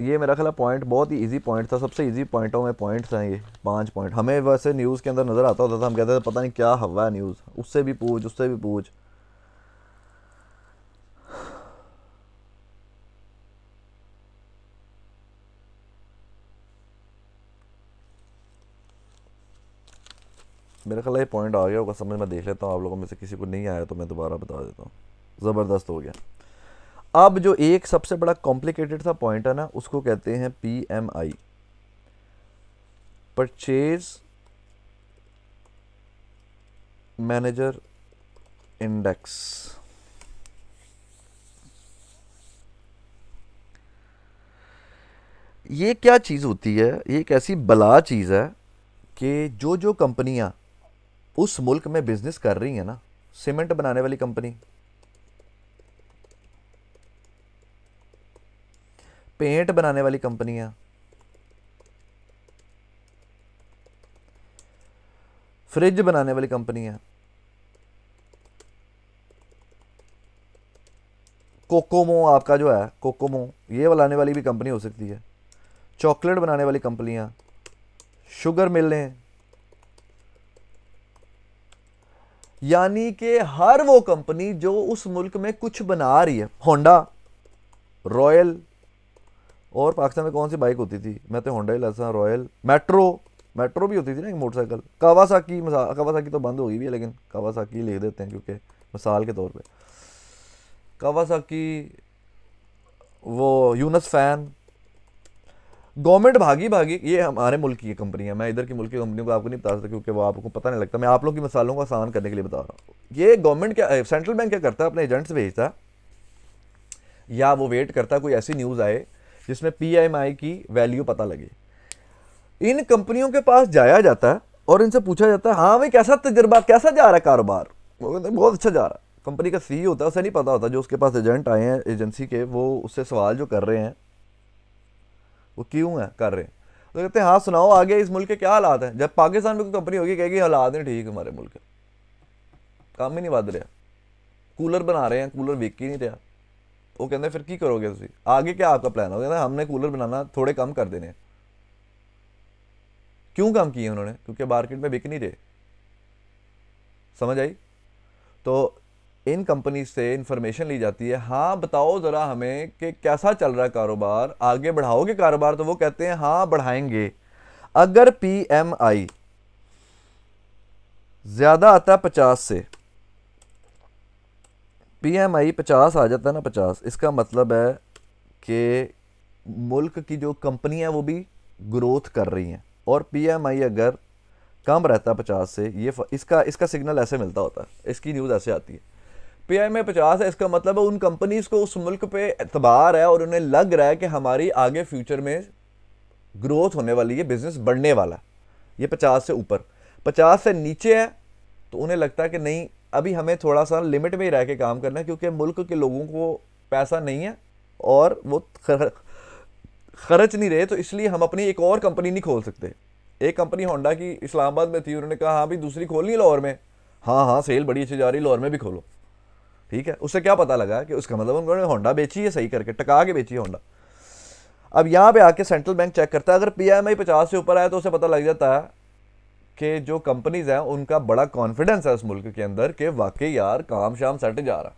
Speaker 1: ये मेरा ख्याल पॉइंट बहुत ही इजी पॉइंट था सबसे इजी पॉइंटों में पॉइंट्स हैं ये पांच पॉइंट हमें वैसे न्यूज़ के अंदर नज़र आता होता था हम कहते थे पता नहीं क्या हवा है न्यूज़ उससे भी पूछ उससे भी पूछ मेरा ख्याल ये पॉइंट आ गया होगा समझ में देख लेता हूँ आप लोगों में से किसी को नहीं आया तो मैं दोबारा बता देता हूँ ज़बरदस्त हो गया अब जो एक सबसे बड़ा कॉम्प्लिकेटेड सा पॉइंट है ना उसको कहते हैं P M I purchase manager index ये क्या चीज़ होती है ये एक ऐसी बला चीज़ है कि जो जो कंपनियां उस मुल्क में बिज़नेस कर रही हैं ना सीमेंट बनाने वाली कंपनी पेंट बनाने वाली कंपनियां फ्रिज बनाने वाली कंपनियां कोकोमो आपका जो है कोकोमो ये बनाने वाली भी कंपनी हो सकती है चॉकलेट बनाने वाली कंपनियां शुगर मिलें यानी कि हर वो कंपनी जो उस मुल्क में कुछ बना रही है होंडा रॉयल और पाकिस्तान में कौन सी बाइक होती थी मैं तो होंडा ही लासा रॉयल मेट्रो मेट्रो भी होती थी ना एक मोटरसाइकिल कावासाकी कावासाकी तो बंद हो गई भी है लेकिन कावासाकी लिख देते हैं क्योंकि मिसाल के तौर पे कावासाकी वो यूनस फैन गवर्नमेंट भागी भागी ये हमारे मुल्क की कंपनी है मैं इधर की मुल्क की कंपनी को आपको नहीं बता सकता क्योंकि वो आपको पता नहीं लगता मैं आप लोगों की मिसालों को आसान करने के लिए बता रहा हूँ ये गवर्नमेंट क्या सेंट्रल बैंक क्या करता है अपने एजेंट्स भेजता या वो वेट करता कोई ऐसी न्यूज़ आए जिसमें पी की वैल्यू पता लगे इन कंपनियों के पास जाया जाता है और इनसे पूछा जाता है हाँ भाई कैसा तजर्बा कैसा जा रहा है कारोबार वो कहते हैं बहुत अच्छा जा रहा है कंपनी का सी e होता है उसे नहीं पता होता जो उसके पास एजेंट आए हैं एजेंसी के वो उससे सवाल जो कर रहे हैं वो क्यों है कर रहे हैं तो कहते हैं हाँ सुनाओ आगे इस मुल्क के क्या हालात हैं जब पाकिस्तान में कोई कंपनी होगी कहेगी हालात नहीं ठीक हमारे मुल्क के काम ही नहीं बद रहा कूलर बना रहे हैं कूलर बिक ही नहीं रहा वो कहें फिर की करोगे आगे क्या आपका प्लान ਪਲਾਨ ਹੋ ਕਹਿੰਦਾ हमने कूलर बनाना थोड़े कम कर देने क्यों काम किए उन्होंने क्योंकि मार्केट में बिक नहीं रहे समझ आई तो इन कंपनी से इन्फॉर्मेशन ली जाती है हाँ बताओ ज़रा हमें कि कैसा चल रहा है कारोबार आगे बढ़ाओगे कारोबार तो वो कहते हैं हाँ बढ़ाएंगे अगर पीएमआई ज़्यादा आता है पचास से पी एम आई पचास आ जाता है ना पचास इसका मतलब है कि मुल्क की जो है वो भी ग्रोथ कर रही हैं और पी एम आई अगर कम रहता है पचास से ये इसका इसका सिग्नल ऐसे मिलता होता है इसकी न्यूज़ ऐसे आती है पी एम आई पचास है इसका मतलब है उन कंपनीज़ को उस मुल्क पे एतबार है और उन्हें लग रहा है कि हमारी आगे फ्यूचर में ग्रोथ होने वाली है बिज़नेस बढ़ने वाला है ये पचास से ऊपर पचास से नीचे है तो उन्हें लगता है कि नहीं अभी हमें थोड़ा सा लिमिट में ही रह के काम करना है क्योंकि मुल्क के लोगों को पैसा नहीं है और वो खर, खर्च नहीं रहे तो इसलिए हम अपनी एक और कंपनी नहीं खोल सकते एक कंपनी होंडा की इस्लामाबाद में थी उन्होंने कहा हाँ भाई दूसरी खोलनी है लाहौर में हाँ हाँ सेल बड़ी अच्छी जा रही लाहौर में भी खोलो ठीक है उससे क्या पता लगा कि उसका मतलब उन्होंने होंडा बेची है सही करके टका के बेची है होंडा अब यहाँ पे आके सेंट्रल बैंक चेक करता है अगर पी एम आई पचास से ऊपर आया तो उसे पता लग जाता है के जो कंपनीज हैं उनका बड़ा कॉन्फिडेंस है उस मुल्क के अंदर कि वाकई यार काम शाम सेट जा रहा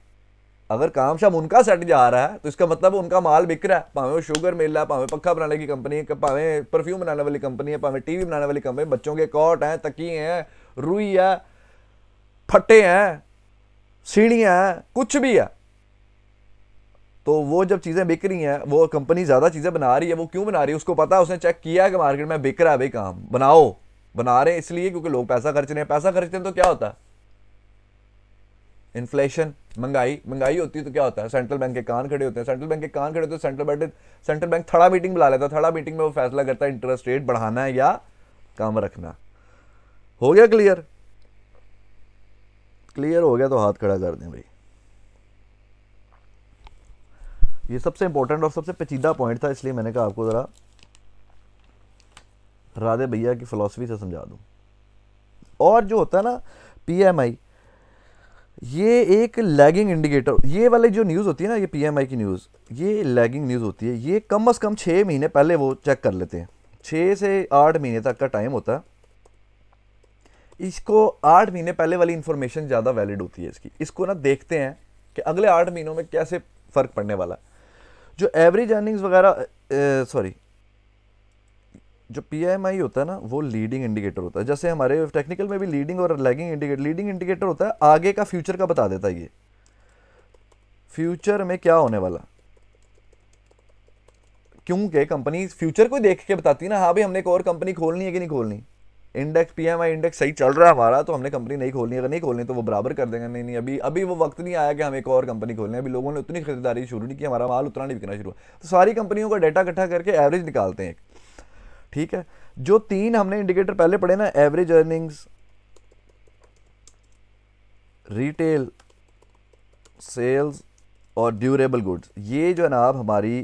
Speaker 1: अगर काम शाम उनका सट जा रहा है तो इसका मतलब उनका माल बिक रहा है भावें वो शुगर मिल रहा है भावें पक्खा बनाने की कंपनी है भावें परफ्यूम बनाने वाली कंपनी है भावें टीवी बनाने वाली कंपनी बच्चों के कॉट हैं तकी हैं रुई है फटे हैं सीढ़ियाँ हैं कुछ भी है तो वो जब चीज़ें बिक रही हैं वो कंपनी ज़्यादा चीज़ें बना रही है वो क्यों बना रही है उसको पता है उसने चेक किया है कि मार्केट में बिक रहा है भाई काम बनाओ बना रहे हैं इसलिए क्योंकि लोग पैसा खर्च रहे हैं पैसा खर्चते हैं तो क्या होता है इन्फ्लेशन महंगाई महंगाई होती है तो क्या होता है सेंट्रल बैंक के कान खड़े होते हैं सेंट्रल बैंक के कान खड़े होते हैं सेंट्रल बैठे सेंट्रल बैंक थड़ा मीटिंग बुला लेता है थड़ा मीटिंग में वो फैसला करता है इंटरेस्ट रेट बढ़ाना है या काम रखना हो गया क्लियर क्लियर हो गया तो हाथ खड़ा कर दें भाई ये सबसे इंपॉर्टेंट और सबसे पेचीदा पॉइंट था इसलिए मैंने कहा आपको ज़रा राधे भैया की फ़िलासफ़ी से समझा दूँ और जो होता है ना पीएमआई ये एक लैगिंग इंडिकेटर ये वाले जो न्यूज़ होती है ना ये पीएमआई की न्यूज़ ये लैगिंग न्यूज़ होती है ये कम अज़ कम छः महीने पहले वो चेक कर लेते हैं छः से आठ महीने तक का टाइम होता है इसको आठ महीने पहले वाली इन्फॉर्मेशन ज़्यादा वैलिड होती है इसकी इसको ना देखते हैं कि अगले आठ महीनों में कैसे फ़र्क पड़ने वाला जो एवरेज अर्निंग्स वगैरह सॉरी जो पी होता है ना वो लीडिंग इंडिकेटर होता है जैसे हमारे टेक्निकल में भी लीडिंग और लैगिंग इंडिकेटर लीडिंग इंडिकेटर होता है आगे का फ्यूचर का बता देता है ये फ्यूचर में क्या होने वाला क्योंकि कंपनी फ्यूचर को देख के बताती है ना हाँ भाई हमने एक और कंपनी खोलनी है कि नहीं खोलनी इंडेक्स पी इंडेक्स सही चल रहा है हमारा तो हमने कंपनी नहीं खोलनी अगर नहीं खोलनी तो वो बराबर कर देंगे नहीं नहीं अभी अभी वो वक्त नहीं आया कि हम एक और कंपनी खोलें अभी लोगों ने उतनी खरीदारी शुरू नहीं की हमारा माल उतना नहीं बिकना शुरू तो सारी कंपनियों का डाटा इकट्ठा करके एवरेज निकालते हैं ठीक है जो तीन हमने इंडिकेटर पहले पढ़े ना एवरेज अर्निंग्स रिटेल सेल्स और ड्यूरेबल गुड्स ये जो है ना आप हमारी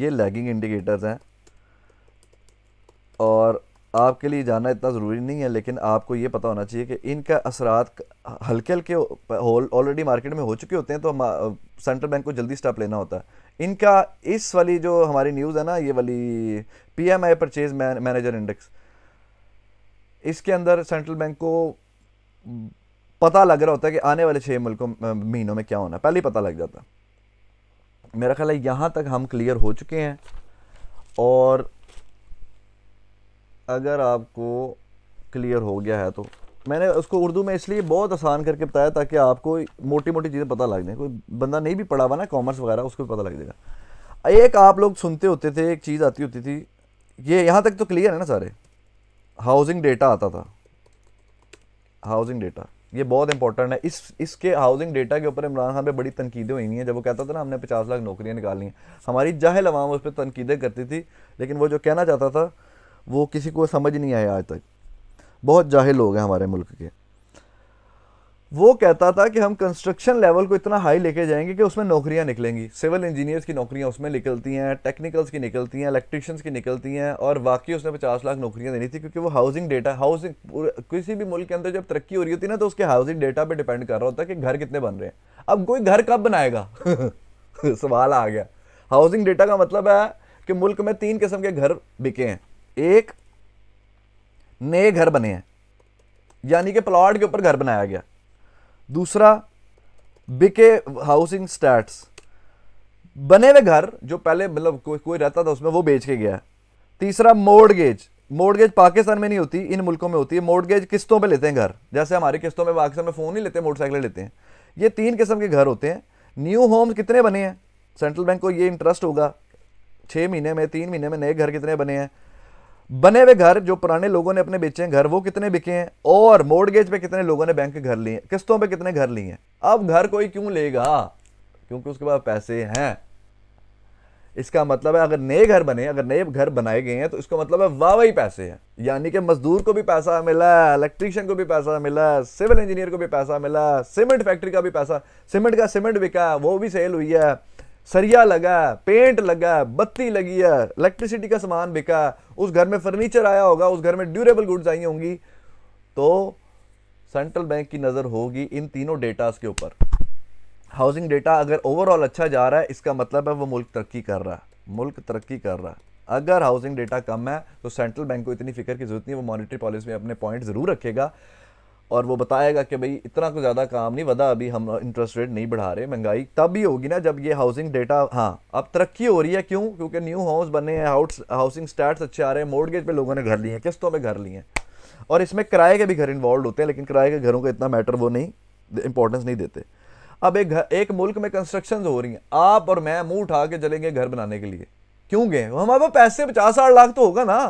Speaker 1: ये लैगिंग इंडिकेटर्स हैं और आपके लिए जाना इतना ज़रूरी नहीं है लेकिन आपको ये पता होना चाहिए कि इनका असरात हल्के हल्के ऑलरेडी मार्केट में हो चुके होते हैं तो सेंट्रल बैंक को जल्दी स्टेप लेना होता है इनका इस वाली जो हमारी न्यूज़ है ना ये वाली P M I purchase manager index इसके अंदर सेंट्रल बैंक को पता लग रहा होता है कि आने वाले छः मुल्कों महीनों में क्या होना है पहले ही पता लग जाता मेरा ख्याल है यहाँ तक हम क्लियर हो चुके हैं और अगर आपको क्लियर हो गया है तो मैंने उसको उर्दू में इसलिए बहुत आसान करके बताया ताकि आपको मोटी मोटी चीज़ें पता लग जाए कोई बंदा नहीं भी पढ़ा हुआ ना कॉमर्स वगैरह उसको भी पता लग जाएगा एक आप लोग सुनते होते थे एक चीज़ आती होती थी ये यहाँ तक तो क्लियर है ना सारे हाउसिंग डेटा आता था हाउसिंग डेटा ये बहुत इंपॉर्टेंट है इस इसके हाउसिंग डेटा के ऊपर इमरान खान पे बड़ी तनकीदें हुई हैं जब वो कहता था ना हमने पचास लाख नौकरियां निकालनी हैं हमारी जाहिल अवाम उस पर तनकीदें करती थी लेकिन वो जो कहना चाहता था वो किसी को समझ नहीं आया आज तक बहुत जाहिल लोग हैं हमारे मुल्क के वो कहता था कि हम कंस्ट्रक्शन लेवल को इतना हाई लेके जाएंगे कि उसमें नौकरियां निकलेंगी सिविल इंजीनियर्स की नौकरियां उसमें निकलती हैं टेक्निकल्स की निकलती हैं इलेक्ट्रिशियंस की निकलती हैं और वाकई उसने पचास लाख नौकरियां देनी थी क्योंकि वो हाउसिंग डेटा हाउसिंग किसी भी मुल्क के अंदर जब तरक्की हो रही होती ना तो उसके हाउसिंग डेटा पर डिपेंड कर रहा होता है कि घर कितने बन रहे हैं अब कोई घर कब बनाएगा [laughs] सवाल आ गया हाउसिंग डेटा का मतलब है कि मुल्क में तीन किस्म के घर बिके हैं एक नए घर बने हैं यानी कि प्लाट के ऊपर घर बनाया गया दूसरा बिके हाउसिंग स्टैट्स बने हुए घर जो पहले मतलब कोई कोई रहता था उसमें वो बेच के गया है तीसरा मोडगेज मोडगेज पाकिस्तान में नहीं होती इन मुल्कों में होती है मोडगेज किस्तों पे लेते हैं घर जैसे हमारी किस्तों में पाकिस्तान में फ़ोन नहीं लेते मोटरसाइकिलें लेते हैं ये तीन किस्म के घर होते हैं न्यू होम्स कितने बने हैं सेंट्रल बैंक को ये इंटरेस्ट होगा छः महीने में तीन महीने में नए घर कितने बने हैं बने हुए घर जो पुराने लोगों ने अपने बेचे हैं घर वो कितने बिके हैं और मोडगेज पे कितने लोगों ने बैंक के घर लिए किस्तों पे कितने घर लिए हैं अब घर कोई क्यों लेगा क्योंकि उसके पास पैसे हैं इसका मतलब है अगर नए घर बने अगर नए घर बनाए गए हैं तो इसका मतलब है वाह वही पैसे हैं यानी कि मजदूर को भी पैसा मिला इलेक्ट्रीशियन को भी पैसा मिला सिविल इंजीनियर को भी पैसा मिला सीमेंट फैक्ट्री का भी पैसा सीमेंट का सीमेंट बिका वो भी सेल हुई है सरिया लगा पेंट लगा बत्ती लगी है इलेक्ट्रिसिटी का सामान बिका उस घर में फर्नीचर आया होगा उस घर में ड्यूरेबल गुड्स आई होंगी तो सेंट्रल बैंक की नज़र होगी इन तीनों डेटास के ऊपर हाउसिंग डेटा अगर ओवरऑल अच्छा जा रहा है इसका मतलब है वो मुल्क तरक्की कर रहा है मुल्क तरक्की कर रहा है अगर हाउसिंग डेटा कम है तो सेंट्रल बैंक को इतनी फिक्र की जरूरत नहीं वो मॉनिटरी पॉलिसी में अपने पॉइंट ज़रूर रखेगा और वो बताएगा कि भाई इतना कोई ज़्यादा काम नहीं वदा अभी हम इंटरेस्ट रेट नहीं बढ़ा रहे महंगाई तब भी होगी ना जब ये हाउसिंग डेटा हाँ अब तरक्की हो रही है क्यों क्योंकि न्यू हाउस बने हैं हाउस हाउसिंग स्टार्ट अच्छे आ रहे हैं मोडगेज पे लोगों ने घर लिए हैं किस्तों में घर लिए हैं और इसमें किराए के भी घर इन्वॉल्व होते हैं लेकिन किराए के घरों का इतना मैटर वो नहीं इंपॉर्टेंस नहीं देते अब एक घर एक मुल्क में कंस्ट्रक्शन हो रही हैं आप और मैं मुँह उठा के चलेंगे घर बनाने के लिए क्यों गए हमारे पैसे पचास साठ लाख तो होगा ना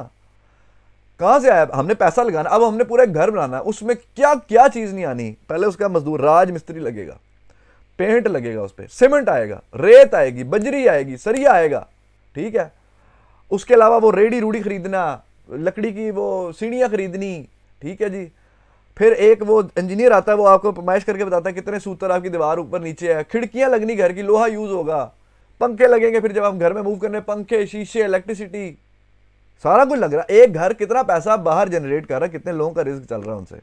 Speaker 1: कहाँ से आया हमने पैसा लगाना अब हमने पूरा घर बनाना उसमें क्या क्या चीज़ नहीं आनी पहले उसका मजदूर राज मिस्त्री लगेगा पेंट लगेगा उस पर सीमेंट आएगा रेत आएगी बजरी आएगी सरिया आएगा ठीक है उसके अलावा वो रेडी रूडी खरीदना लकड़ी की वो सीढ़ियाँ खरीदनी ठीक है जी फिर एक वो इंजीनियर आता है वो आपको पमाइश करके बताता है कितने सूत्र आपकी दीवार ऊपर नीचे है खिड़कियाँ लगनी घर की लोहा यूज़ होगा पंखे लगेंगे फिर जब हम घर में मूव करने पंखे शीशे इलेक्ट्रिसिटी सारा कुछ लग रहा है एक घर कितना पैसा बाहर जनरेट कर रहा है कितने लोगों का रिस्क चल रहा है उनसे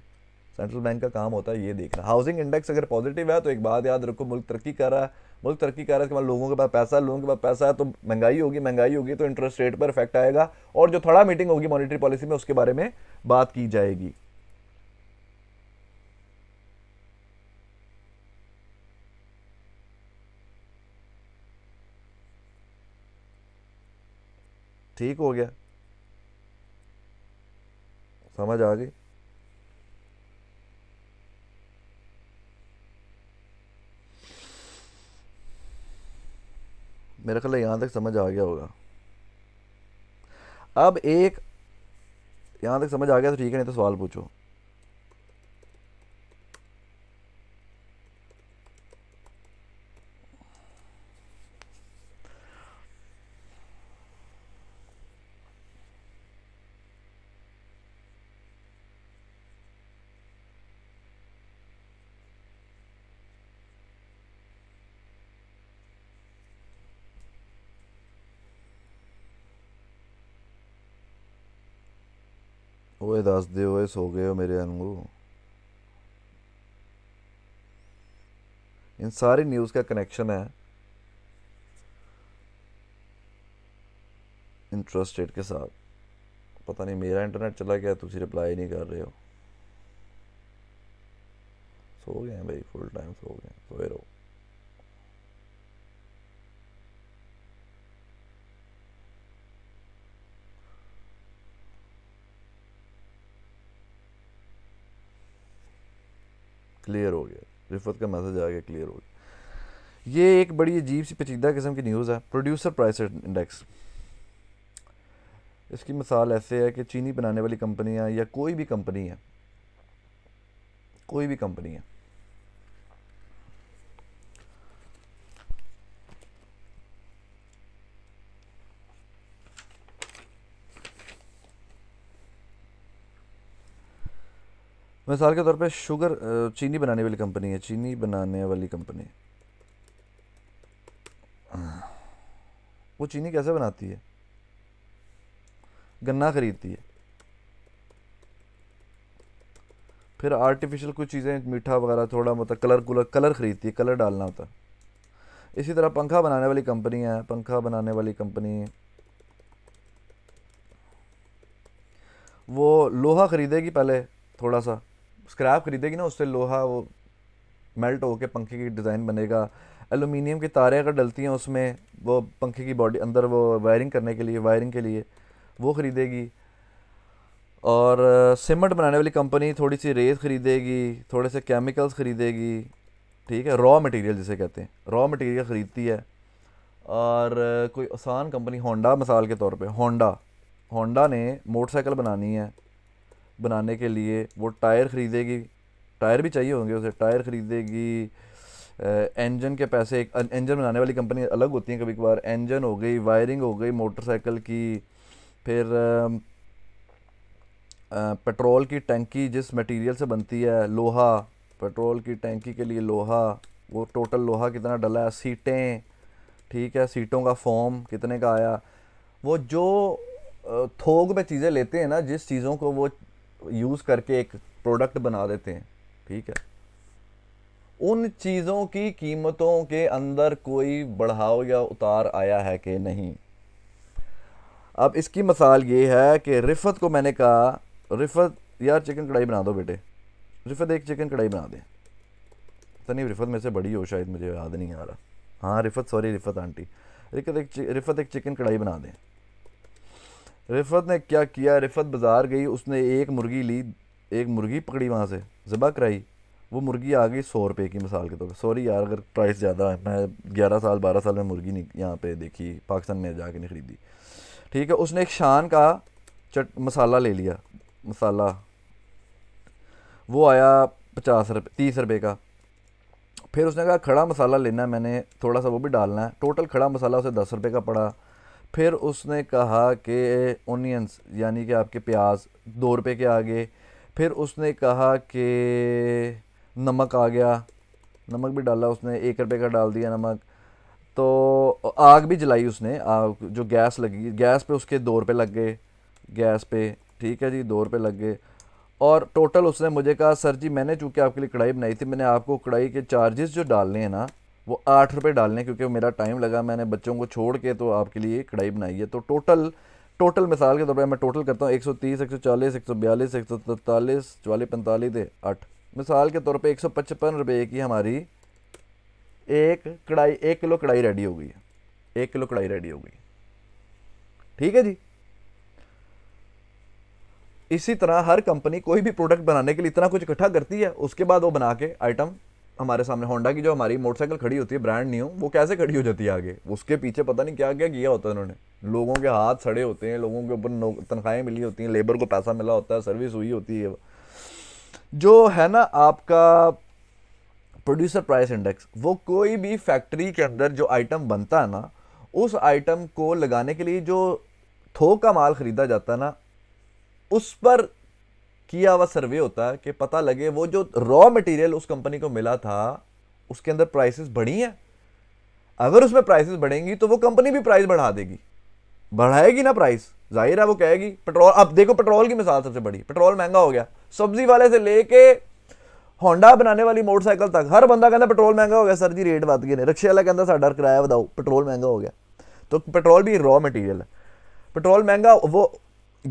Speaker 1: सेंट्रल बैंक का काम होता है ये देखना हाउसिंग इंडेक्स अगर पॉजिटिव है तो एक बात याद रखो मुल्क तरक्की कर रहा है मुल्क तरक्की कर रहा है इसके बाद लोगों के पास पैसा लोगों के पास पैसा है तो महंगाई होगी महंगाई होगी तो इंटरेस्ट रेट पर इफेक्ट आएगा और जो थोड़ा मीटिंग होगी मॉनिटरी पॉलिसी में उसके बारे में बात की जाएगी ठीक हो गया समझ आ गई मेरा ख्याल यहाँ तक समझ आ गया होगा अब एक यहाँ तक समझ आ गया तो ठीक है नहीं तो सवाल पूछो ਦੱਸਦੇ ਹੋਏ सो गए हो मेरे अंगू इन सारी न्यूज़ का कनेक्शन है इंटरेस्टेड के साथ पता नहीं मेरा इंटरनेट चला गया तुम रिप्लाई नहीं कर रहे हो सो गए हैं भाई फुल टाइम सो गए सोए रहो क्लियर हो गया रिफत का मैसेज आ गया क्लियर हो गया ये एक बड़ी अजीब सी पेचीदा किस्म की न्यूज़ है प्रोड्यूसर प्राइस इंडेक्स इसकी मिसाल ऐसे है कि चीनी बनाने वाली कंपनियाँ या कोई भी कंपनी है कोई भी कंपनी है मिसाल के तौर पे शुगर चीनी बनाने वाली कंपनी है चीनी बनाने वाली कंपनी वो चीनी कैसे बनाती है गन्ना खरीदती है फिर आर्टिफिशियल कुछ चीज़ें मीठा वगैरह थोड़ा मतलब कलर कुलर कलर ख़रीदती है कलर डालना होता है इसी तरह पंखा बनाने वाली कंपनी है पंखा बनाने वाली कंपनी वो लोहा ख़रीदेगी पहले थोड़ा सा स्क्रैप खरीदेगी ना उससे लोहा वो मेल्ट होकर पंखे की डिज़ाइन बनेगा एलुमिनियम की तारें अगर डलती हैं उसमें वो पंखे की बॉडी अंदर वो वायरिंग करने के लिए वायरिंग के लिए वो ख़रीदेगी और सीमेंट बनाने वाली कंपनी थोड़ी सी रेत ख़रीदेगी थोड़े से केमिकल्स ख़रीदेगी ठीक है रॉ मटेरियल जिसे कहते हैं रॉ मटेरियल ख़रीदती है और कोई आसान कंपनी होंडा मिसाल के तौर पे होंडा होंडा ने मोटरसाइकिल बनानी है बनाने के लिए वो टायर ख़रीदेगी टायर भी चाहिए होंगे उसे टायर ख़रीदेगी इंजन के पैसे एक इंजन बनाने वाली कंपनी अलग होती हैं कभी कभार इंजन हो गई वायरिंग हो गई मोटरसाइकिल की फिर पेट्रोल की टंकी जिस मटेरियल से बनती है लोहा पेट्रोल की टंकी के लिए लोहा वो टोटल लोहा कितना डला है सीटें ठीक है सीटों का फॉर्म कितने का आया वो जो थोक में चीज़ें लेते हैं ना जिस चीज़ों को वो यूज़ करके एक प्रोडक्ट बना देते हैं ठीक है उन चीज़ों की कीमतों के अंदर कोई बढ़ाव या उतार आया है कि नहीं अब इसकी मिसाल ये है कि रिफत को मैंने कहा रिफत यार चिकन कढ़ाई बना दो बेटे रिफत एक चिकन कढ़ाई बना दे नहीं रिफत में से बड़ी हो शायद मुझे याद नहीं आ रहा हाँ रिफत सॉरी रिफत आंटी रिफत एक रिफत एक चिकन कढ़ाई बना दें रिफत ने क्या किया रिफत बाज़ार गई उसने एक मुर्गी ली एक मुर्गी पकड़ी वहाँ से ज़बह कराई वो मुर्गी आ गई सौ रुपये की मिसाल के तौर पर सॉरी यार अगर प्राइस ज़्यादा है मैं ग्यारह साल बारह साल में मुर्गी नहीं यहाँ पे देखी पाकिस्तान में जा कर नहीं ख़रीदी ठीक है उसने एक शान का चट मसाला ले लिया मसाला वो आया पचास रुपये तीस रुपये का फिर उसने कहा खड़ा मसाला लेना है मैंने थोड़ा सा वो भी डालना है टोटल खड़ा मसाला उसे दस रुपये का पड़ा फिर उसने कहा कि ओनियंस यानी कि आपके प्याज दो रुपये के आ गए फिर उसने कहा कि नमक आ गया नमक भी डाला उसने एक रुपये का डाल दिया नमक तो आग भी जलाई उसने आग जो गैस लगी गैस पे उसके दो रुपये लग गए गैस पे ठीक है जी दो रुपये लग गए और टोटल उसने मुझे कहा सर जी मैंने चूँकि आपके लिए कढ़ाई बनाई थी मैंने आपको कढ़ाई के चार्जेस जो डालने हैं ना वो आठ रुपये डालने क्योंकि मेरा टाइम लगा मैंने बच्चों को छोड़ के तो आपके लिए कढ़ाई बनाई है तो टोटल टोटल मिसाल के तौर पर मैं टोटल करता हूँ एक सौ तीस एक सौ चालीस एक सौ बयालीस एक सौ तैतालीस चवालीस पैंतालीस दे आठ मिसाल के तौर पे एक सौ पचपन रुपये की हमारी एक कढ़ाई एक किलो कढ़ाई रेडी हो गई है एक किलो कढ़ाई रेडी हो गई ठीक है जी इसी तरह हर कंपनी कोई भी प्रोडक्ट बनाने के लिए इतना कुछ इकट्ठा करती है उसके बाद वो बना के आइटम हमारे सामने होंडा की जो हमारी मोटरसाइकिल खड़ी होती है ब्रांड न्यू वो कैसे खड़ी हो जाती है आगे उसके पीछे पता नहीं क्या क्या किया होता है उन्होंने लोगों के हाथ सड़े होते हैं लोगों के ऊपर तनख्वाहें मिली होती हैं लेबर को पैसा मिला होता है सर्विस हुई होती है जो है ना आपका प्रोड्यूसर प्राइस इंडेक्स वो कोई भी फैक्ट्री के अंदर जो आइटम बनता है ना उस आइटम को लगाने के लिए जो थोक का माल ख़रीदा जाता है ना उस पर किया हुआ सर्वे होता है कि पता लगे वो जो रॉ मटेरियल उस कंपनी को मिला था उसके अंदर प्राइसेस बढ़ी हैं अगर उसमें प्राइसेस बढ़ेंगी तो वो कंपनी भी प्राइस बढ़ा देगी बढ़ाएगी ना प्राइस जाहिर है वो कहेगी पेट्रोल अब देखो पेट्रोल की मिसाल सबसे बड़ी पेट्रोल महंगा हो गया सब्जी वाले से लेके होंडा बनाने वाली मोटरसाइकिल तक हर बंदा कहता पेट्रोल महंगा हो गया सर जी रेट बढ़ गए रिक्शे वाला कहता सा डर किराया बताओ पेट्रोल महंगा हो गया तो पेट्रोल भी रॉ मटेरियल है पेट्रोल महंगा वो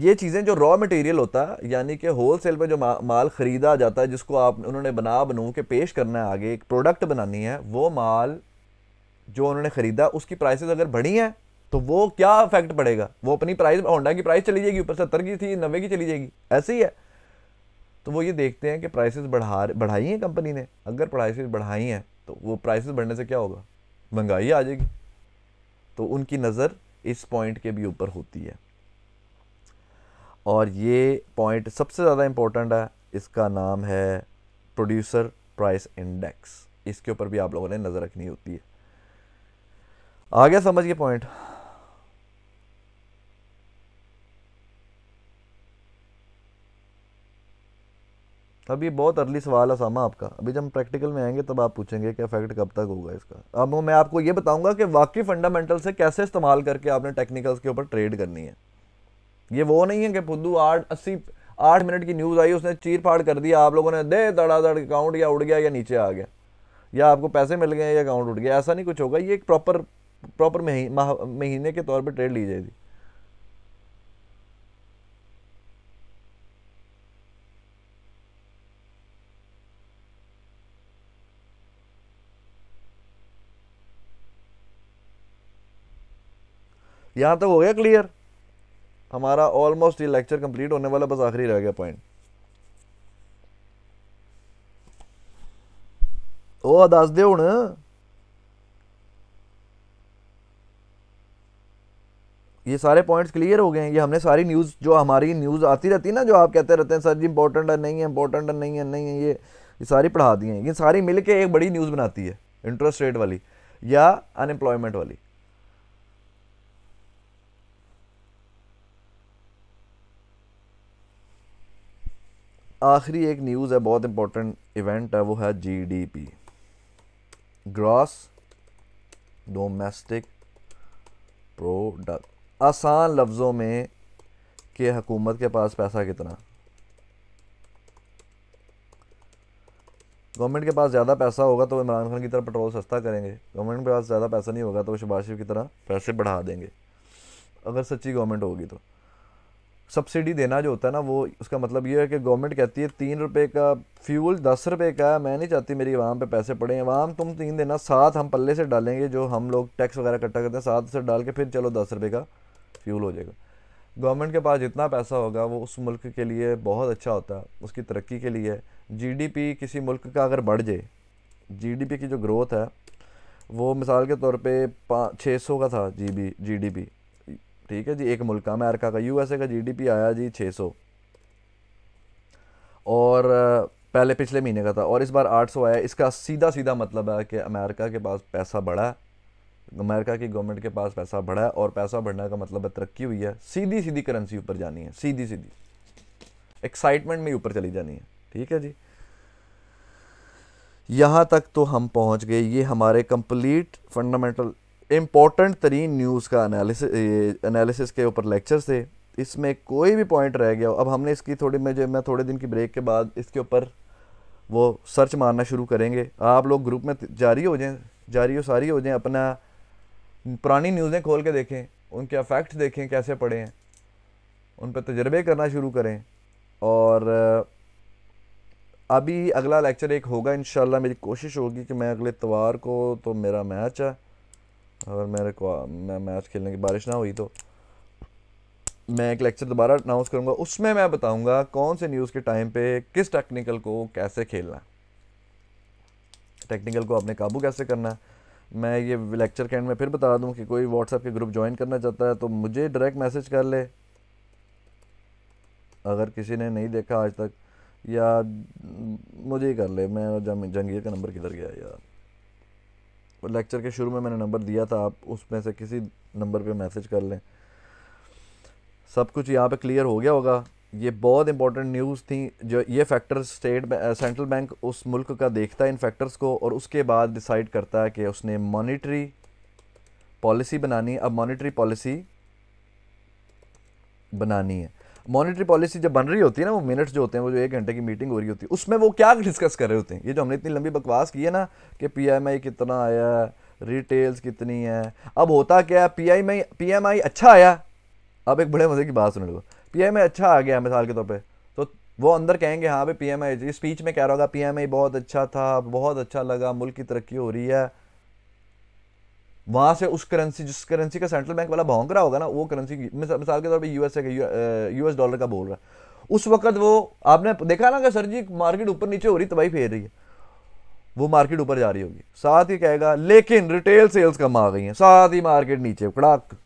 Speaker 1: ये चीज़ें जो रॉ मटेरियल होता है यानी कि होल सेल में जो मा, माल ख़रीदा जाता है जिसको आप उन्होंने बना बनू के पेश करना है आगे एक प्रोडक्ट बनानी है वो माल जो उन्होंने ख़रीदा उसकी प्राइसेस अगर बढ़ी हैं तो वो क्या इफेक्ट पड़ेगा वो अपनी प्राइस होंडा की प्राइस चली जाएगी ऊपर सत्तर की थी नब्बे की चली जाएगी ऐसे ही है तो वो ये देखते हैं कि प्राइसेस बढ़ा बढ़ाई हैं कंपनी ने अगर प्राइसेस बढ़ाई हैं तो वो प्राइसेस बढ़ने से क्या होगा महंगाई आ जाएगी तो उनकी नज़र इस पॉइंट के भी ऊपर होती है और ये पॉइंट सबसे ज़्यादा इम्पोर्टेंट है इसका नाम है प्रोड्यूसर प्राइस इंडेक्स इसके ऊपर भी आप लोगों ने नज़र रखनी होती है आ गया समझ के पॉइंट अब ये बहुत अर्ली सवाल है सामा आपका अभी जब प्रैक्टिकल में आएंगे तब आप पूछेंगे कि इफेक्ट कब तक होगा इसका अब मैं आपको ये बताऊंगा कि वाकई फंडामेंटल से कैसे इस्तेमाल करके आपने टेक्निकल्स के ऊपर ट्रेड करनी है ये वो नहीं है कि फुद्दू आठ अस्सी आठ मिनट की न्यूज़ आई उसने चीर फाड़ कर दिया आप लोगों ने दे दड़ अकाउंट या उड़ गया या नीचे आ गया या आपको पैसे मिल गए या अकाउंट उड़ गया ऐसा नहीं कुछ होगा ये एक प्रॉपर प्रॉपर महीने के तौर पर ट्रेड ली जाएगी यहां तक तो हो गया क्लियर हमारा ऑलमोस्ट ये लेक्चर कंप्लीट होने वाला बस आखिरी रह गया पॉइंट ओ दस दे हूं ये सारे पॉइंट्स क्लियर हो गए हैं ये हमने सारी न्यूज़ जो हमारी न्यूज़ आती रहती है ना जो आप कहते रहते हैं सर जी इंपॉर्टेंट है नहीं है इंपॉर्टेंट है नहीं है नहीं है ये ये सारी पढ़ा दी है ये सारी मिलके एक बड़ी न्यूज़ बनाती है इंटरेस्ट रेट वाली या अनएम्प्लॉयमेंट वाली आखिरी एक न्यूज़ है बहुत इंपॉर्टेंट इवेंट है वो है जीडीपी ग्रॉस डोमेस्टिक प्रोडक्ट आसान लफ्ज़ों में कि हुकूमत के पास पैसा कितना गवर्नमेंट के पास ज़्यादा पैसा होगा तो इमरान खान की तरह पेट्रोल सस्ता करेंगे गवर्नमेंट के पास ज़्यादा पैसा नहीं होगा तो वो शबाज शरीफ की तरह पैसे बढ़ा देंगे अगर सच्ची गवर्नमेंट होगी तो सब्सिडी देना जो होता है ना वो उसका मतलब ये है कि गवर्नमेंट कहती है तीन रुपये का फ्यूल दस रुपये का है मैं नहीं चाहती मेरी आवाम पे पैसे पड़े आवाम तुम तीन देना साथ हम पल्ले से डालेंगे जो हम लोग टैक्स वगैरह इकट्ठा करते हैं साथ से डाल के फिर चलो दस रुपये का फ्यूल हो जाएगा गवर्नमेंट के पास जितना पैसा होगा वो उस मुल्क के लिए बहुत अच्छा होता है उसकी तरक्की के लिए पी किसी मुल्क का अगर बढ़ जाए पी की जो ग्रोथ है वो मिसाल के तौर पर छः सौ का था जी बी जी ठीक है जी एक मुल्क अमेरिका का यूएसए का जीडीपी आया जी 600 और पहले पिछले महीने का था और इस बार 800 आया इसका सीधा सीधा मतलब है कि अमेरिका के पास पैसा बढ़ा है अमेरिका की गवर्नमेंट के पास पैसा बढ़ा है और पैसा बढ़ने का मतलब है तरक्की हुई है सीधी सीधी करेंसी ऊपर जानी है सीधी सीधी एक्साइटमेंट में ऊपर चली जानी है ठीक है जी यहाँ तक तो हम पहुँच गए ये हमारे कंप्लीट फंडामेंटल इम्पोर्टेंट तरीन न्यूज़ का एनालिसिस के ऊपर लेक्चर थे इसमें कोई भी पॉइंट रह गया अब हमने इसकी थोड़ी में जो मैं थोड़े दिन की ब्रेक के बाद इसके ऊपर वो सर्च मारना शुरू करेंगे आप लोग ग्रुप में जारी हो जाएं जारी हो सारी हो जाएं अपना पुरानी न्यूज़ें खोल के देखें उनके अफेक्ट देखें कैसे पड़े हैं उन पर तजर्बे करना शुरू करें और अभी अगला लेक्चर एक होगा इन मेरी कोशिश होगी कि मैं अगले इतवार को तो मेरा मैच है अगर मेरे को मैं मैच खेलने की बारिश ना हुई तो मैं एक लेक्चर दोबारा अनाउंस करूँगा उसमें मैं बताऊँगा कौन से न्यूज़ के टाइम पे किस टेक्निकल को कैसे खेलना टेक्निकल को अपने काबू कैसे करना है मैं ये लेक्चर के एंड में फिर बता दूं कि कोई व्हाट्सएप के ग्रुप ज्वाइन करना चाहता है तो मुझे डायरेक्ट मैसेज कर ले अगर किसी ने नहीं देखा आज तक या मुझे ही कर ले मैं जंगीर का नंबर किधर गया यार लेक्चर के शुरू में मैंने नंबर दिया था आप उसमें से किसी नंबर पे मैसेज कर लें सब कुछ यहाँ पे क्लियर हो गया होगा ये बहुत इंपॉर्टेंट न्यूज़ थी जो ये फैक्टर स्टेट सेंट्रल बैंक उस मुल्क का देखता है इन फैक्टर्स को और उसके बाद डिसाइड करता है कि उसने मॉनिटरी पॉलिसी बनानी अब मॉनिटरी पॉलिसी बनानी है मॉनिटरी पॉलिसी जब बन रही होती है ना वो मिनट्स जो होते हैं वो जो एक घंटे की मीटिंग हो रही होती है उसमें वो क्या डिस्कस कर रहे होते हैं ये जो हमने इतनी लंबी बकवास की है ना कि पीएमआई कितना आया रिटेल्स कितनी है अब होता क्या है P I P M I अच्छा आया अब एक बड़े मज़े की बात सुन लो पी एम आई अच्छा आ गया मिसाल के तौर पर तो वो अंदर कहेंगे हाँ भाई पी एम आई स्पीच में कह रहा होगा पी एम आई बहुत अच्छा था बहुत अच्छा लगा मुल्क की तरक्की हो रही है वहाँ से उस करेंसी जिस करेंसी का सेंट्रल बैंक वाला भोंग रहा होगा ना वो करेंसी मिसाल के तौर पर यूएसए का यूएस डॉलर का बोल रहा है उस वक्त वो आपने देखा ना कि सर जी मार्केट ऊपर नीचे हो रही तबाही फेर रही है वो मार्केट ऊपर जा रही होगी साथ ही कहेगा लेकिन रिटेल सेल्स कम आ गई हैं साथ ही मार्केट नीचे कड़ाक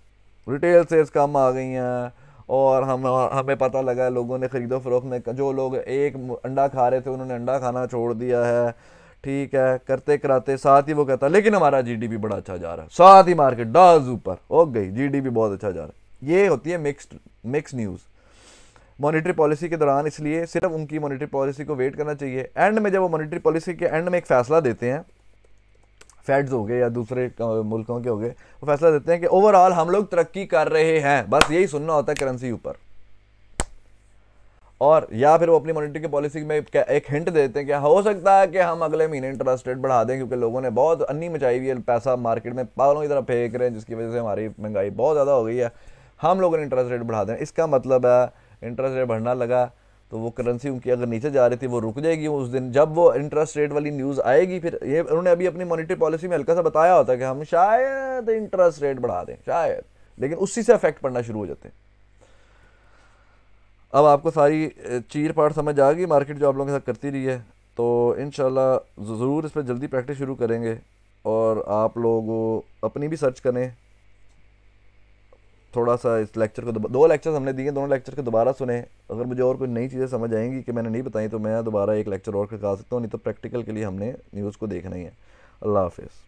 Speaker 1: रिटेल सेल्स कम आ गई हैं और हम हमें पता लगा लोगों ने ख़रीदो फरोख में जो लोग एक अंडा खा रहे थे उन्होंने अंडा खाना छोड़ दिया है ठीक है करते कराते साथ ही वो कहता है लेकिन हमारा जीडीपी बड़ा अच्छा जा रहा है साथ ही मार्केट डाज ऊपर हो गई जीडीपी बहुत अच्छा जा रहा है ये होती है mixed mix news monetary policy के दौरान इसलिए सिर्फ उनकी मॉनेटरी पॉलिसी को वेट करना चाहिए एंड में जब वो मॉनेटरी पॉलिसी के एंड में एक फैसला देते हैं फैड्स हो गए या दूसरे मुल्कों के हो गए वो फैसला देते हैं कि ओवरऑल हम लोग तरक्की कर रहे हैं बस यही सुनना होता है करेंसी ऊपर और या फिर वो अपनी मॉनिटरी की पॉलिसी में एक हिंट देते हैं कि हो सकता है कि हम अगले महीने इंटरेस्ट रेट बढ़ा दें क्योंकि लोगों ने बहुत अन्नी मचाई हुई है पैसा मार्केट में पागलों की तरह फेंक रहे हैं जिसकी वजह से हमारी महंगाई बहुत ज़्यादा हो गई है हम लोगों ने इंटरेस्ट रेट बढ़ा दें इसका मतलब है इंटरेस्ट रेट बढ़ना लगा तो वो करेंसी उनकी अगर नीचे जा रही थी वो रुक जाएगी उस दिन जब वो इंटरेस्ट रेट वाली न्यूज़ आएगी फिर ये उन्होंने अभी अपनी मॉनिटरी पॉलिसी में हल्का सा बताया होता है कि हम शायद इंटरेस्ट रेट बढ़ा दें शायद लेकिन उसी से अफेक्ट पड़ना शुरू हो जाते हैं अब आपको सारी चीर पाट समझ आ गई मार्केट जो आप लोगों के साथ करती रही है तो इन ज़रूर इस पर जल्दी प्रैक्टिस शुरू करेंगे और आप लोग अपनी भी सर्च करें थोड़ा सा इस लेक्चर को दो लेक्चर हमने दिए दोनों लेक्चर को दोबारा सुने अगर मुझे और कोई नई चीज़ें समझ आएंगी कि मैंने नहीं बताई तो मैं दोबारा एक लेक्चर और करा सकता हूँ नहीं तो प्रैक्टिकल के लिए हमने न्यूज़ को देखना ही है अल्लाह हाफिज़